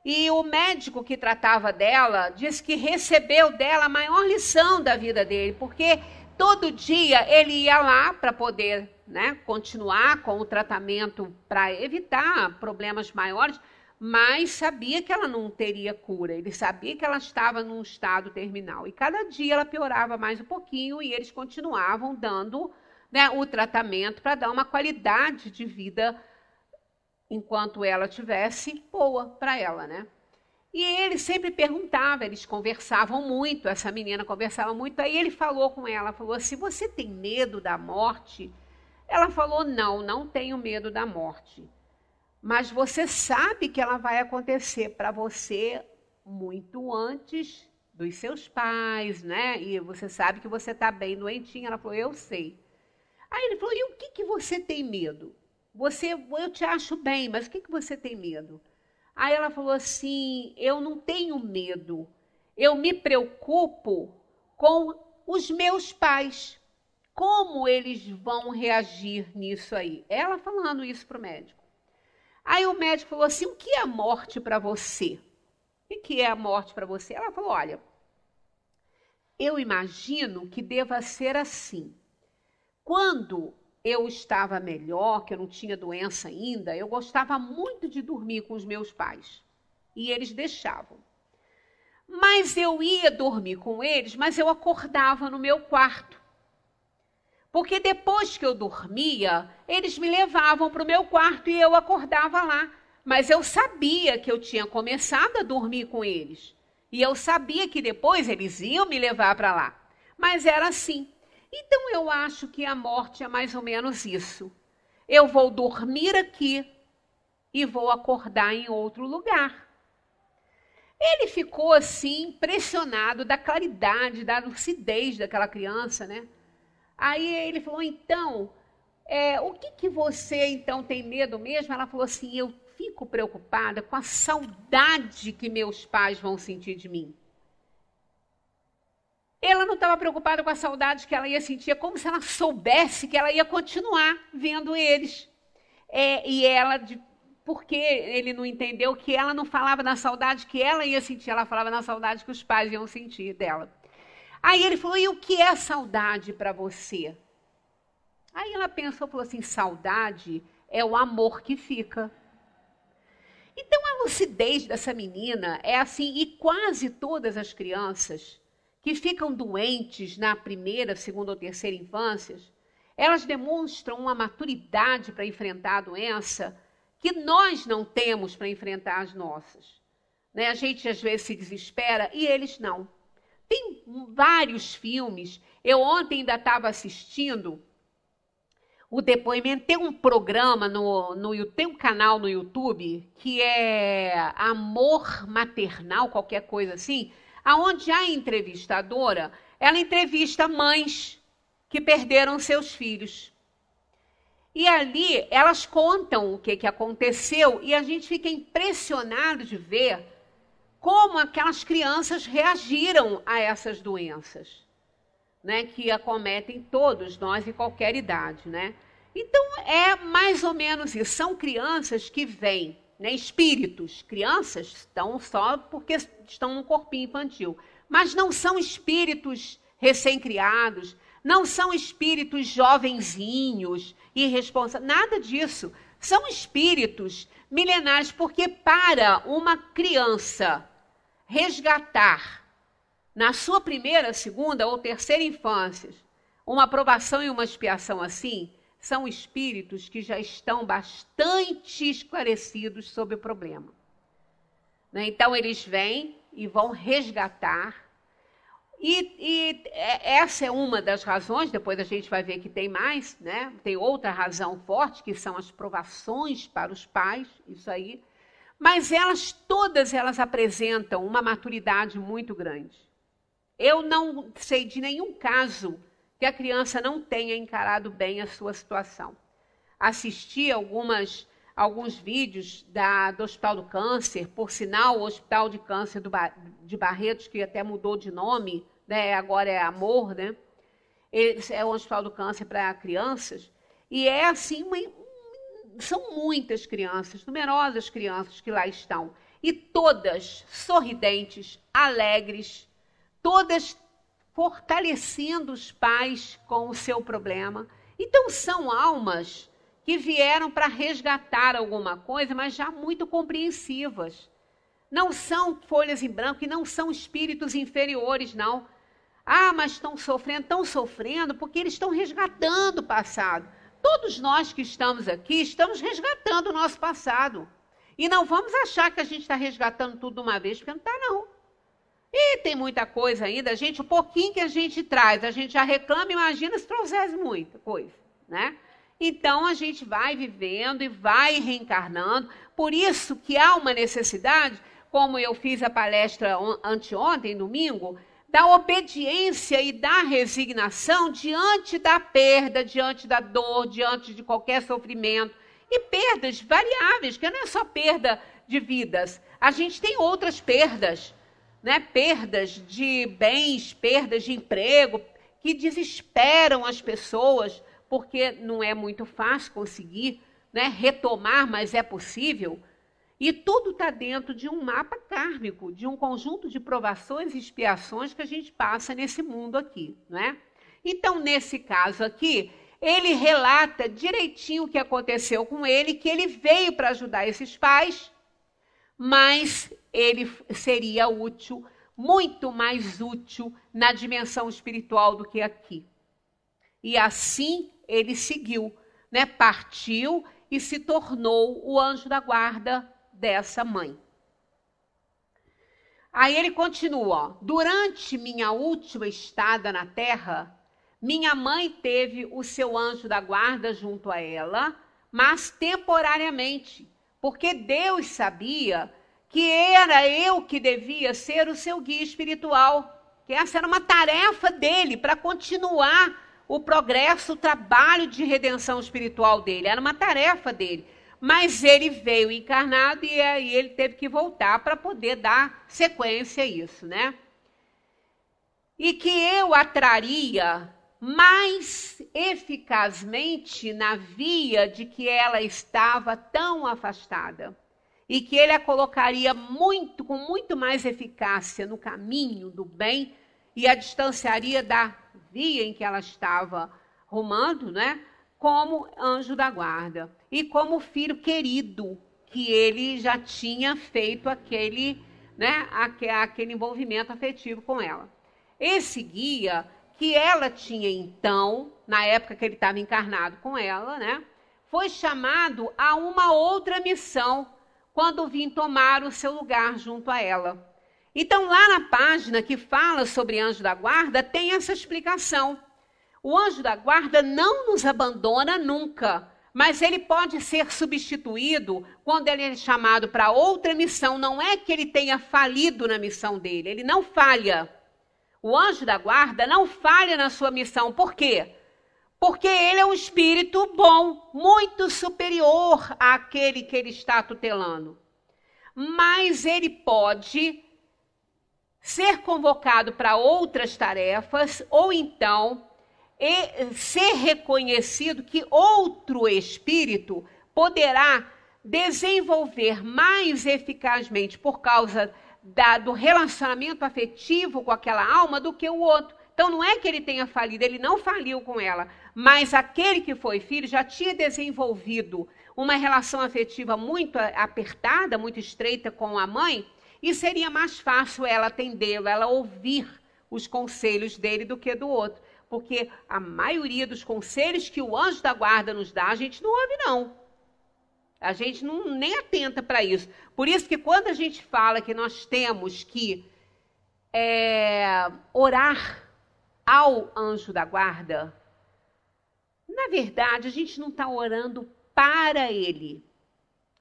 e o médico que tratava dela disse que recebeu dela a maior lição da vida dele, porque todo dia ele ia lá para poder né, continuar com o tratamento para evitar problemas maiores mas sabia que ela não teria cura. Ele sabia que ela estava num estado terminal. E cada dia ela piorava mais um pouquinho e eles continuavam dando né, o tratamento para dar uma qualidade de vida enquanto ela tivesse boa para ela, né? E ele sempre perguntava, eles conversavam muito, essa menina conversava muito. Aí ele falou com ela, falou assim: "Você tem medo da morte?" Ela falou: "Não, não tenho medo da morte." mas você sabe que ela vai acontecer para você muito antes dos seus pais, né? E você sabe que você está bem doentinha. Ela falou, eu sei. Aí ele falou, e o que, que você tem medo? Você, eu te acho bem, mas o que, que você tem medo? Aí ela falou assim, eu não tenho medo. Eu me preocupo com os meus pais. Como eles vão reagir nisso aí? Ela falando isso para o médico. Aí o médico falou assim: o que é morte para você? O que é a morte para você? Ela falou: olha, eu imagino que deva ser assim. Quando eu estava melhor, que eu não tinha doença ainda, eu gostava muito de dormir com os meus pais. E eles deixavam. Mas eu ia dormir com eles, mas eu acordava no meu quarto. Porque depois que eu dormia, eles me levavam para o meu quarto e eu acordava lá. Mas eu sabia que eu tinha começado a dormir com eles. E eu sabia que depois eles iam me levar para lá. Mas era assim. Então eu acho que a morte é mais ou menos isso. Eu vou dormir aqui e vou acordar em outro lugar. Ele ficou assim impressionado da claridade, da lucidez daquela criança, né? Aí ele falou, então, é, o que, que você então tem medo mesmo? Ela falou assim, eu fico preocupada com a saudade que meus pais vão sentir de mim. Ela não estava preocupada com a saudade que ela ia sentir, é como se ela soubesse que ela ia continuar vendo eles. É, e ela, de, porque ele não entendeu que ela não falava na saudade que ela ia sentir, ela falava na saudade que os pais iam sentir dela. Aí ele falou: E o que é saudade para você? Aí ela pensou, falou assim: saudade é o amor que fica. Então a lucidez dessa menina é assim, e quase todas as crianças que ficam doentes na primeira, segunda ou terceira infâncias, elas demonstram uma maturidade para enfrentar a doença que nós não temos para enfrentar as nossas. Né? A gente às vezes se desespera e eles não. Tem vários filmes. Eu ontem ainda estava assistindo o depoimento. Tem um programa no, no tem um canal no YouTube que é Amor Maternal, qualquer coisa assim, aonde a entrevistadora ela entrevista mães que perderam seus filhos. E ali elas contam o que, que aconteceu e a gente fica impressionado de ver como aquelas crianças reagiram a essas doenças, né, que acometem todos nós em qualquer idade, né? Então é mais ou menos isso. São crianças que vêm, né, espíritos. Crianças estão só porque estão no corpinho infantil, mas não são espíritos recém-criados, não são espíritos jovenzinhos, irresponsáveis, nada disso. São espíritos milenares, porque para uma criança resgatar na sua primeira, segunda ou terceira infância uma aprovação e uma expiação assim, são espíritos que já estão bastante esclarecidos sobre o problema. Né? Então, eles vêm e vão resgatar. E, e, é, essa é uma das razões, depois a gente vai ver que tem mais, né? tem outra razão forte, que são as provações para os pais, isso aí mas elas todas elas apresentam uma maturidade muito grande. Eu não sei de nenhum caso que a criança não tenha encarado bem a sua situação. Assisti algumas alguns vídeos da, do Hospital do Câncer, por sinal, o Hospital de Câncer do, de Barretos, que até mudou de nome, né, agora é Amor, né? Esse é o Hospital do Câncer para crianças. E é assim uma, são muitas crianças, numerosas crianças que lá estão. E todas sorridentes, alegres, todas fortalecendo os pais com o seu problema. Então, são almas que vieram para resgatar alguma coisa, mas já muito compreensivas. Não são folhas em branco e não são espíritos inferiores, não. Ah, mas estão sofrendo, estão sofrendo porque eles estão resgatando o passado. Todos nós que estamos aqui estamos resgatando o nosso passado. E não vamos achar que a gente está resgatando tudo de uma vez, porque não está, não. E tem muita coisa ainda, a gente, o pouquinho que a gente traz, a gente já reclama, imagina se trouxesse muita coisa, né? Então a gente vai vivendo e vai reencarnando. Por isso que há uma necessidade, como eu fiz a palestra anteontem, domingo, da obediência e da resignação diante da perda, diante da dor, diante de qualquer sofrimento. E perdas variáveis, que não é só perda de vidas. A gente tem outras perdas, né? Perdas de bens, perdas de emprego, que desesperam as pessoas, porque não é muito fácil conseguir né, retomar, mas é possível. E tudo está dentro de um mapa kármico, de um conjunto de provações e expiações que a gente passa nesse mundo aqui, né? Então, nesse caso aqui, ele relata direitinho o que aconteceu com ele, que ele veio para ajudar esses pais, mas ele seria útil, muito mais útil na dimensão espiritual do que aqui. E assim ele seguiu, né? Partiu e se tornou o anjo da guarda dessa mãe. Aí ele continua: Durante minha última estada na terra, minha mãe teve o seu anjo da guarda junto a ela, mas temporariamente, porque Deus sabia que era eu que devia ser o seu guia espiritual, que essa era uma tarefa dele para continuar o progresso, o trabalho de redenção espiritual dele, era uma tarefa dele. Mas ele veio encarnado e aí ele teve que voltar para poder dar sequência a isso, né? E que eu atraria mais eficazmente na via de que ela estava tão afastada e que ele a colocaria muito com muito mais eficácia no caminho do bem e a distanciaria da via em que ela estava rumando, né? como anjo da guarda e como filho querido que ele já tinha feito aquele, né, aquele envolvimento afetivo com ela. Esse guia que ela tinha então, na época que ele estava encarnado com ela, né, foi chamado a uma outra missão quando vim tomar o seu lugar junto a ela. Então, lá na página que fala sobre anjo da guarda, tem essa explicação. O anjo da guarda não nos abandona nunca, mas ele pode ser substituído quando ele é chamado para outra missão. Não é que ele tenha falido na missão dele, ele não falha. O anjo da guarda não falha na sua missão, por quê? Porque ele é um espírito bom, muito superior àquele que ele está tutelando. Mas ele pode ser convocado para outras tarefas ou então e ser reconhecido que outro espírito poderá desenvolver mais eficazmente por causa da, do relacionamento afetivo com aquela alma do que o outro. Então não é que ele tenha falido, ele não faliu com ela, mas aquele que foi filho já tinha desenvolvido uma relação afetiva muito apertada, muito estreita com a mãe, e seria mais fácil ela atendê-lo, ela ouvir os conselhos dele do que do outro porque a maioria dos conselhos que o anjo da guarda nos dá, a gente não ouve, não. A gente não, nem atenta para isso. Por isso que quando a gente fala que nós temos que é, orar ao anjo da guarda, na verdade, a gente não está orando para ele.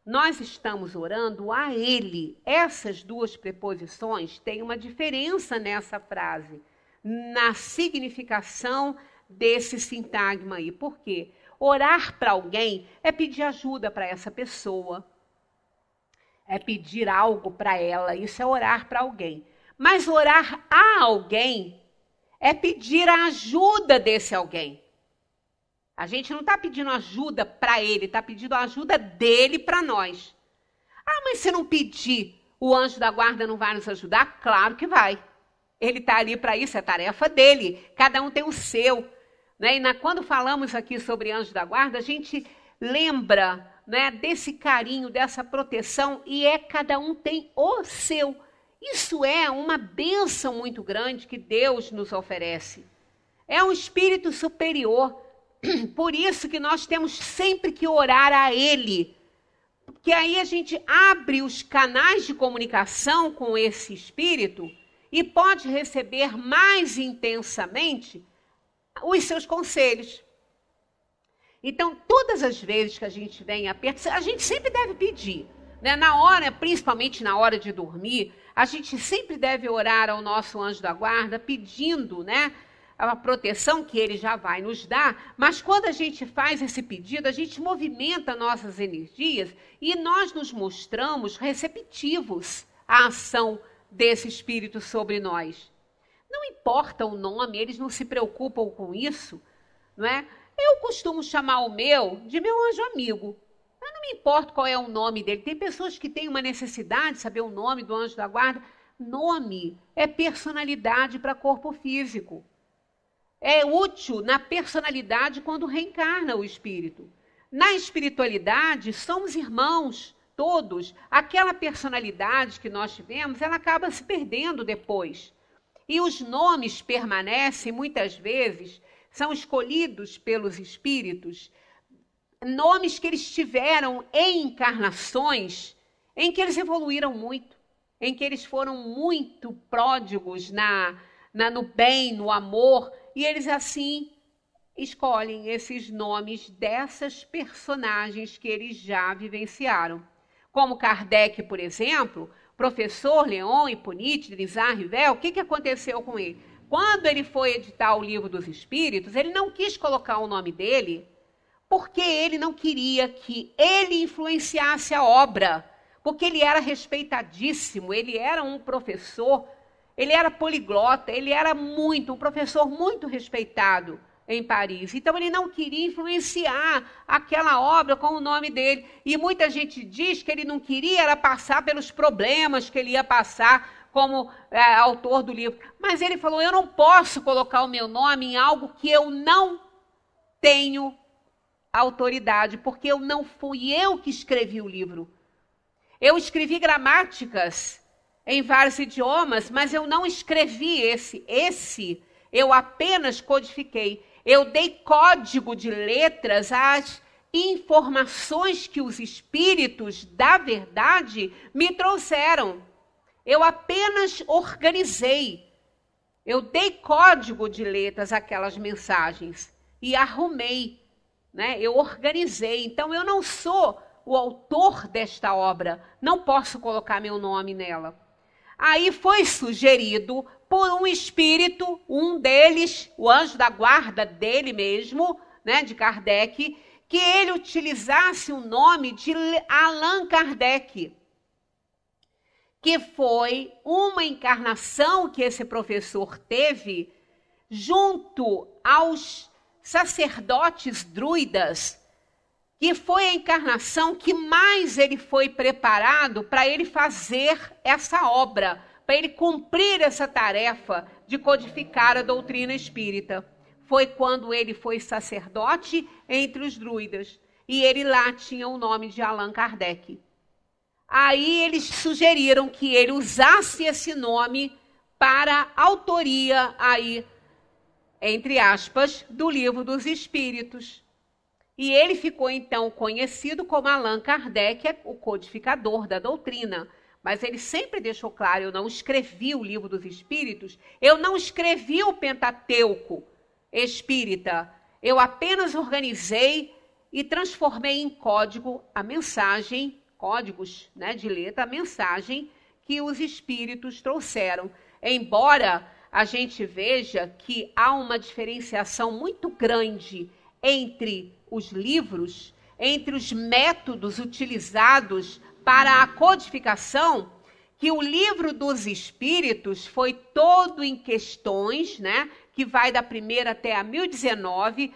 Nós estamos orando a ele. Essas duas preposições têm uma diferença nessa frase na significação desse sintagma aí. Por quê? Orar para alguém é pedir ajuda para essa pessoa, é pedir algo para ela, isso é orar para alguém. Mas orar a alguém é pedir a ajuda desse alguém. A gente não está pedindo ajuda para ele, está pedindo a ajuda dele para nós. Ah, mas se não pedir, o anjo da guarda não vai nos ajudar? Claro que vai. Ele está ali para isso, é tarefa dele. Cada um tem o seu. Né? E na, quando falamos aqui sobre anjos da guarda, a gente lembra né, desse carinho, dessa proteção, e é cada um tem o seu. Isso é uma bênção muito grande que Deus nos oferece. É um espírito superior. Por isso que nós temos sempre que orar a Ele. Porque aí a gente abre os canais de comunicação com esse espírito e pode receber mais intensamente os seus conselhos. Então, todas as vezes que a gente vem perto, a gente sempre deve pedir. Né? Na hora, principalmente na hora de dormir, a gente sempre deve orar ao nosso anjo da guarda, pedindo né, a proteção que ele já vai nos dar. Mas quando a gente faz esse pedido, a gente movimenta nossas energias e nós nos mostramos receptivos à ação desse Espírito sobre nós. Não importa o nome, eles não se preocupam com isso, não é? Eu costumo chamar o meu de meu anjo amigo. Eu não me importo qual é o nome dele. Tem pessoas que têm uma necessidade de saber o nome do anjo da guarda. Nome é personalidade para corpo físico. É útil na personalidade quando reencarna o espírito. Na espiritualidade, somos irmãos todos, aquela personalidade que nós tivemos, ela acaba se perdendo depois. E os nomes permanecem muitas vezes são escolhidos pelos espíritos, nomes que eles tiveram em encarnações em que eles evoluíram muito, em que eles foram muito pródigos na, na no bem, no amor, e eles assim escolhem esses nomes dessas personagens que eles já vivenciaram como Kardec, por exemplo, professor Leon e Ipunit, Drizar Rivel, o que, que aconteceu com ele? Quando ele foi editar o livro dos Espíritos, ele não quis colocar o nome dele, porque ele não queria que ele influenciasse a obra, porque ele era respeitadíssimo, ele era um professor, ele era poliglota, ele era muito, um professor muito respeitado em Paris. Então ele não queria influenciar aquela obra com o nome dele. E muita gente diz que ele não queria era passar pelos problemas que ele ia passar como é, autor do livro. Mas ele falou: eu não posso colocar o meu nome em algo que eu não tenho autoridade, porque eu não fui eu que escrevi o livro. Eu escrevi gramáticas em vários idiomas, mas eu não escrevi esse. Esse eu apenas codifiquei. Eu dei código de letras às informações que os espíritos da verdade me trouxeram. Eu apenas organizei. Eu dei código de letras àquelas mensagens e arrumei, né? Eu organizei. Então eu não sou o autor desta obra, não posso colocar meu nome nela. Aí foi sugerido por um espírito, um deles, o anjo da guarda dele mesmo, né, de Kardec, que ele utilizasse o nome de Allan Kardec, que foi uma encarnação que esse professor teve junto aos sacerdotes druidas, que foi a encarnação que mais ele foi preparado para ele fazer essa obra, para ele cumprir essa tarefa de codificar a doutrina espírita. Foi quando ele foi sacerdote entre os druidas. E ele lá tinha o nome de Allan Kardec. Aí eles sugeriram que ele usasse esse nome para autoria aí, entre aspas, do livro dos Espíritos. E ele ficou então conhecido como Allan Kardec, é o codificador da doutrina mas ele sempre deixou claro: eu não escrevi o livro dos espíritos, eu não escrevi o Pentateuco espírita, eu apenas organizei e transformei em código a mensagem, códigos né, de letra, a mensagem que os espíritos trouxeram. Embora a gente veja que há uma diferenciação muito grande entre os livros, entre os métodos utilizados para a codificação que o livro dos espíritos foi todo em questões, né, que vai da primeira até a 1019,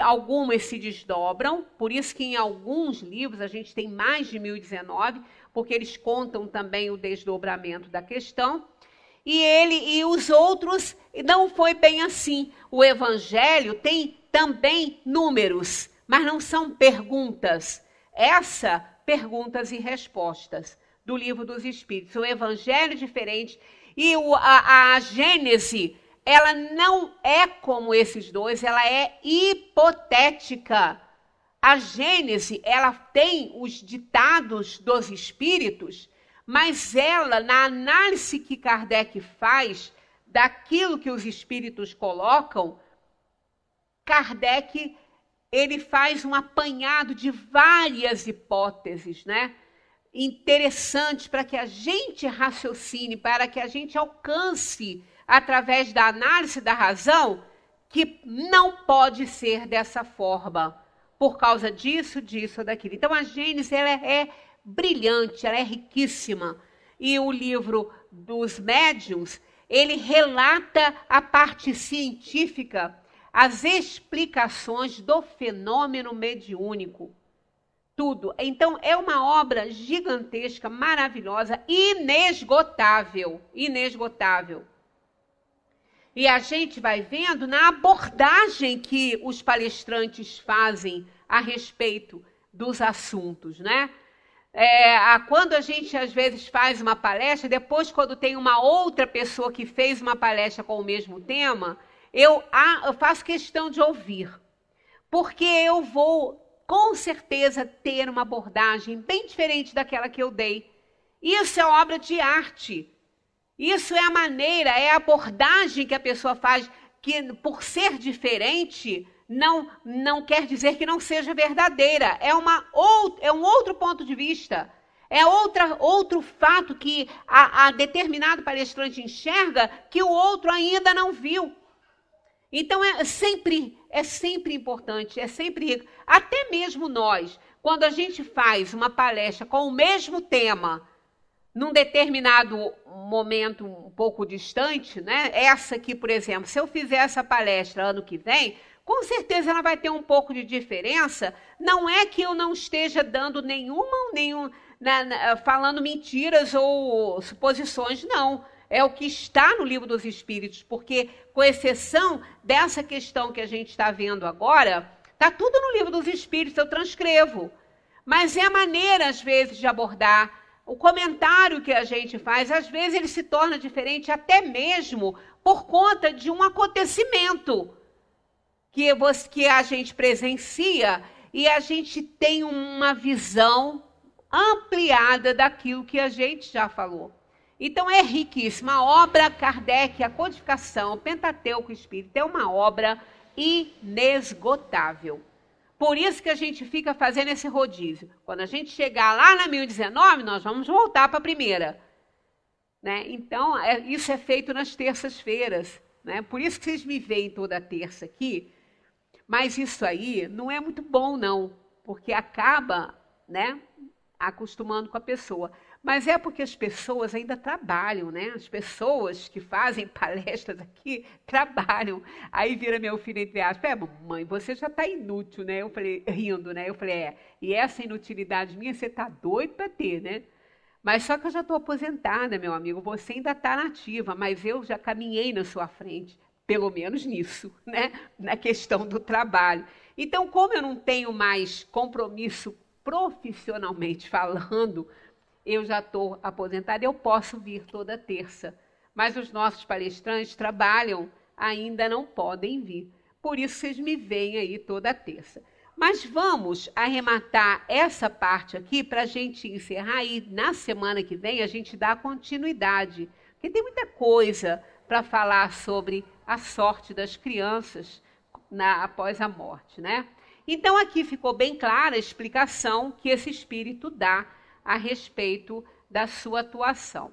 algumas se desdobram, por isso que em alguns livros a gente tem mais de 1019, porque eles contam também o desdobramento da questão. E ele e os outros não foi bem assim. O evangelho tem também números, mas não são perguntas. Essa Perguntas e Respostas, do Livro dos Espíritos. O Evangelho é diferente e o, a, a Gênese, ela não é como esses dois, ela é hipotética. A Gênese, ela tem os ditados dos Espíritos, mas ela, na análise que Kardec faz daquilo que os Espíritos colocam, Kardec ele faz um apanhado de várias hipóteses, né? Interessantes para que a gente raciocine, para que a gente alcance, através da análise da razão, que não pode ser dessa forma, por causa disso, disso ou daquilo. Então, a Gênesis ela é, é brilhante, ela é riquíssima. E o livro dos médiums, ele relata a parte científica as explicações do fenômeno mediúnico. Tudo. Então, é uma obra gigantesca, maravilhosa, inesgotável. Inesgotável. E a gente vai vendo na abordagem que os palestrantes fazem a respeito dos assuntos, né? É, a, quando a gente às vezes faz uma palestra, depois, quando tem uma outra pessoa que fez uma palestra com o mesmo tema, eu, ah, eu faço questão de ouvir, porque eu vou com certeza ter uma abordagem bem diferente daquela que eu dei. Isso é obra de arte. Isso é a maneira, é a abordagem que a pessoa faz, que por ser diferente, não, não quer dizer que não seja verdadeira. É, uma, ou, é um outro ponto de vista. É outra, outro fato que a, a determinado palestrante enxerga que o outro ainda não viu. Então é sempre é sempre importante, é sempre rico. Até mesmo nós, quando a gente faz uma palestra com o mesmo tema, num determinado momento um pouco distante, né? Essa aqui, por exemplo, se eu fizer essa palestra ano que vem, com certeza ela vai ter um pouco de diferença. Não é que eu não esteja dando nenhuma, nenhum, né, né, falando mentiras ou suposições, não é o que está no livro dos Espíritos, porque, com exceção dessa questão que a gente está vendo agora, está tudo no livro dos Espíritos, eu transcrevo. Mas é a maneira, às vezes, de abordar. O comentário que a gente faz, às vezes, ele se torna diferente até mesmo por conta de um acontecimento que, que a gente presencia e a gente tem uma visão ampliada daquilo que a gente já falou. Então é riquíssima. A obra Kardec, a codificação, o Pentateuco Espírita, é uma obra inesgotável. Por isso que a gente fica fazendo esse rodízio. Quando a gente chegar lá na 1019, nós vamos voltar para a primeira. Né? Então, é, isso é feito nas terças-feiras. Né? Por isso que vocês me veem toda terça aqui. Mas isso aí não é muito bom, não, porque acaba né, acostumando com a pessoa. Mas é porque as pessoas ainda trabalham, né? As pessoas que fazem palestras aqui trabalham. Aí vira meu filho entre aspas, é, mamãe, você já está inútil, né? Eu falei, rindo, né? Eu falei, é, e essa inutilidade minha você está doido para ter, né? Mas só que eu já estou aposentada, meu amigo. Você ainda está nativa, mas eu já caminhei na sua frente, pelo menos nisso, né? Na questão do trabalho. Então, como eu não tenho mais compromisso profissionalmente falando, eu já estou aposentada, eu posso vir toda terça. Mas os nossos palestrantes trabalham, ainda não podem vir. Por isso vocês me veem aí toda terça. Mas vamos arrematar essa parte aqui para a gente encerrar e na semana que vem a gente dá continuidade. Porque tem muita coisa para falar sobre a sorte das crianças na, após a morte, né? Então aqui ficou bem clara a explicação que esse espírito dá a respeito da sua atuação.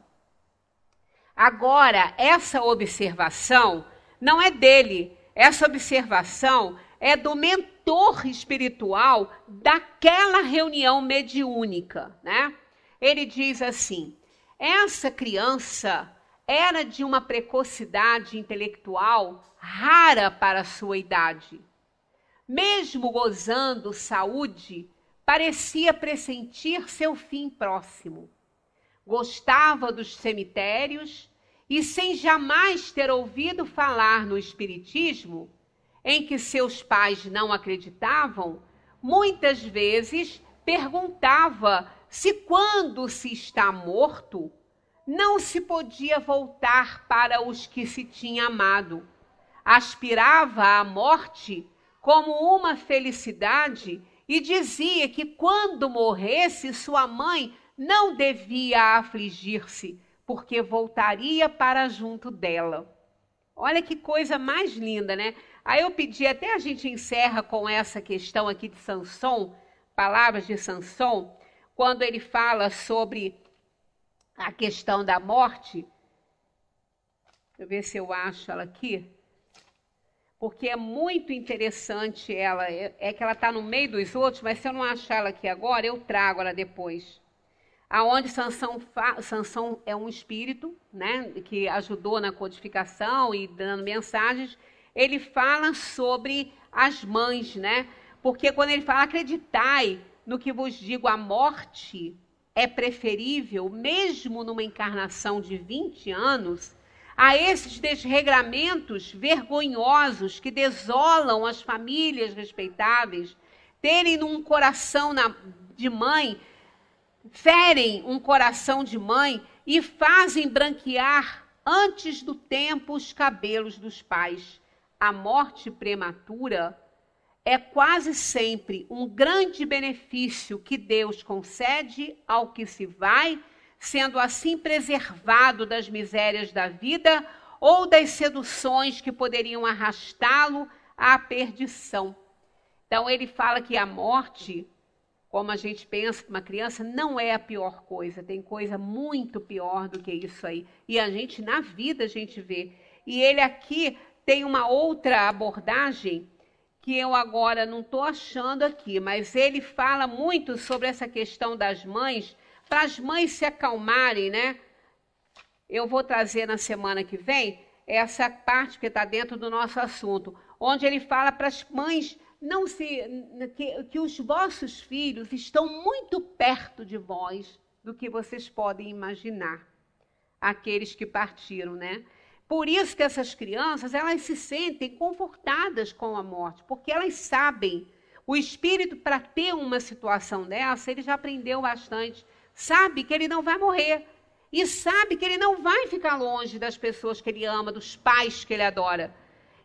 Agora, essa observação não é dele, essa observação é do mentor espiritual daquela reunião mediúnica, né? Ele diz assim: essa criança era de uma precocidade intelectual rara para sua idade. Mesmo gozando saúde, parecia pressentir seu fim próximo. Gostava dos cemitérios e, sem jamais ter ouvido falar no Espiritismo, em que seus pais não acreditavam, muitas vezes perguntava se, quando se está morto, não se podia voltar para os que se tinha amado. Aspirava à morte como uma felicidade e dizia que quando morresse, sua mãe não devia afligir-se, porque voltaria para junto dela. Olha que coisa mais linda, né? Aí eu pedi, até a gente encerra com essa questão aqui de Sansão, palavras de Sansão, quando ele fala sobre a questão da morte. Deixa eu ver se eu acho ela aqui porque é muito interessante ela. É, é que ela está no meio dos outros, mas se eu não achar ela aqui agora, eu trago ela depois. Aonde Sansão, fa... Sansão é um espírito, né, que ajudou na codificação e dando mensagens. Ele fala sobre as mães, né? Porque quando ele fala acreditai no que vos digo, a morte é preferível, mesmo numa encarnação de 20 anos, a esses desregramentos vergonhosos que desolam as famílias respeitáveis, terem um coração na, de mãe, ferem um coração de mãe e fazem branquear antes do tempo os cabelos dos pais. A morte prematura é quase sempre um grande benefício que Deus concede ao que se vai sendo assim preservado das misérias da vida ou das seduções que poderiam arrastá-lo à perdição. Então ele fala que a morte, como a gente pensa uma criança, não é a pior coisa, tem coisa muito pior do que isso aí. E a gente na vida a gente vê. E ele aqui tem uma outra abordagem que eu agora não estou achando aqui, mas ele fala muito sobre essa questão das mães para as mães se acalmarem, né? Eu vou trazer na semana que vem essa parte que está dentro do nosso assunto, onde ele fala para as mães não se que, que os vossos filhos estão muito perto de vós do que vocês podem imaginar. Aqueles que partiram, né? Por isso que essas crianças, elas se sentem confortadas com a morte, porque elas sabem o espírito para ter uma situação dessa, ele já aprendeu bastante sabe que ele não vai morrer e sabe que ele não vai ficar longe das pessoas que ele ama, dos pais que ele adora.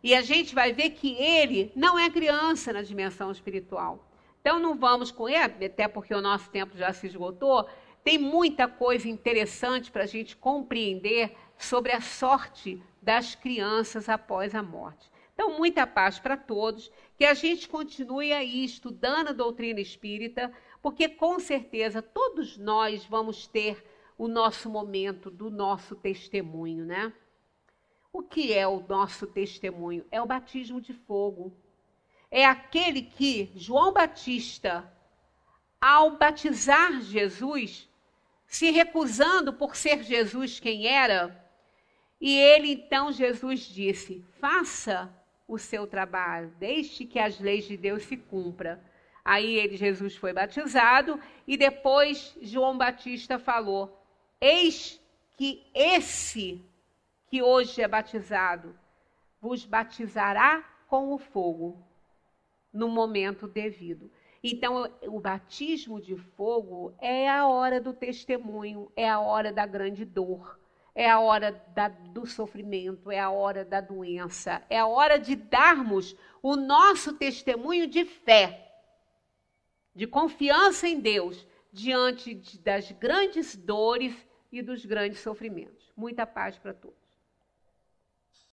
E a gente vai ver que ele não é criança na dimensão espiritual. Então não vamos com ele, até porque o nosso tempo já se esgotou. Tem muita coisa interessante para a gente compreender sobre a sorte das crianças após a morte. Então, muita paz para todos, que a gente continue aí estudando a doutrina espírita, porque com certeza todos nós vamos ter o nosso momento do nosso testemunho, né? O que é o nosso testemunho? É o batismo de fogo. É aquele que João Batista, ao batizar Jesus, se recusando por ser Jesus quem era, e ele então Jesus disse: "Faça o seu trabalho, deixe que as leis de Deus se cumpra". Aí ele, Jesus foi batizado e depois João Batista falou: Eis que esse que hoje é batizado vos batizará com o fogo no momento devido. Então, o batismo de fogo é a hora do testemunho, é a hora da grande dor, é a hora da, do sofrimento, é a hora da doença, é a hora de darmos o nosso testemunho de fé de confiança em Deus diante das grandes dores e dos grandes sofrimentos. Muita paz para todos.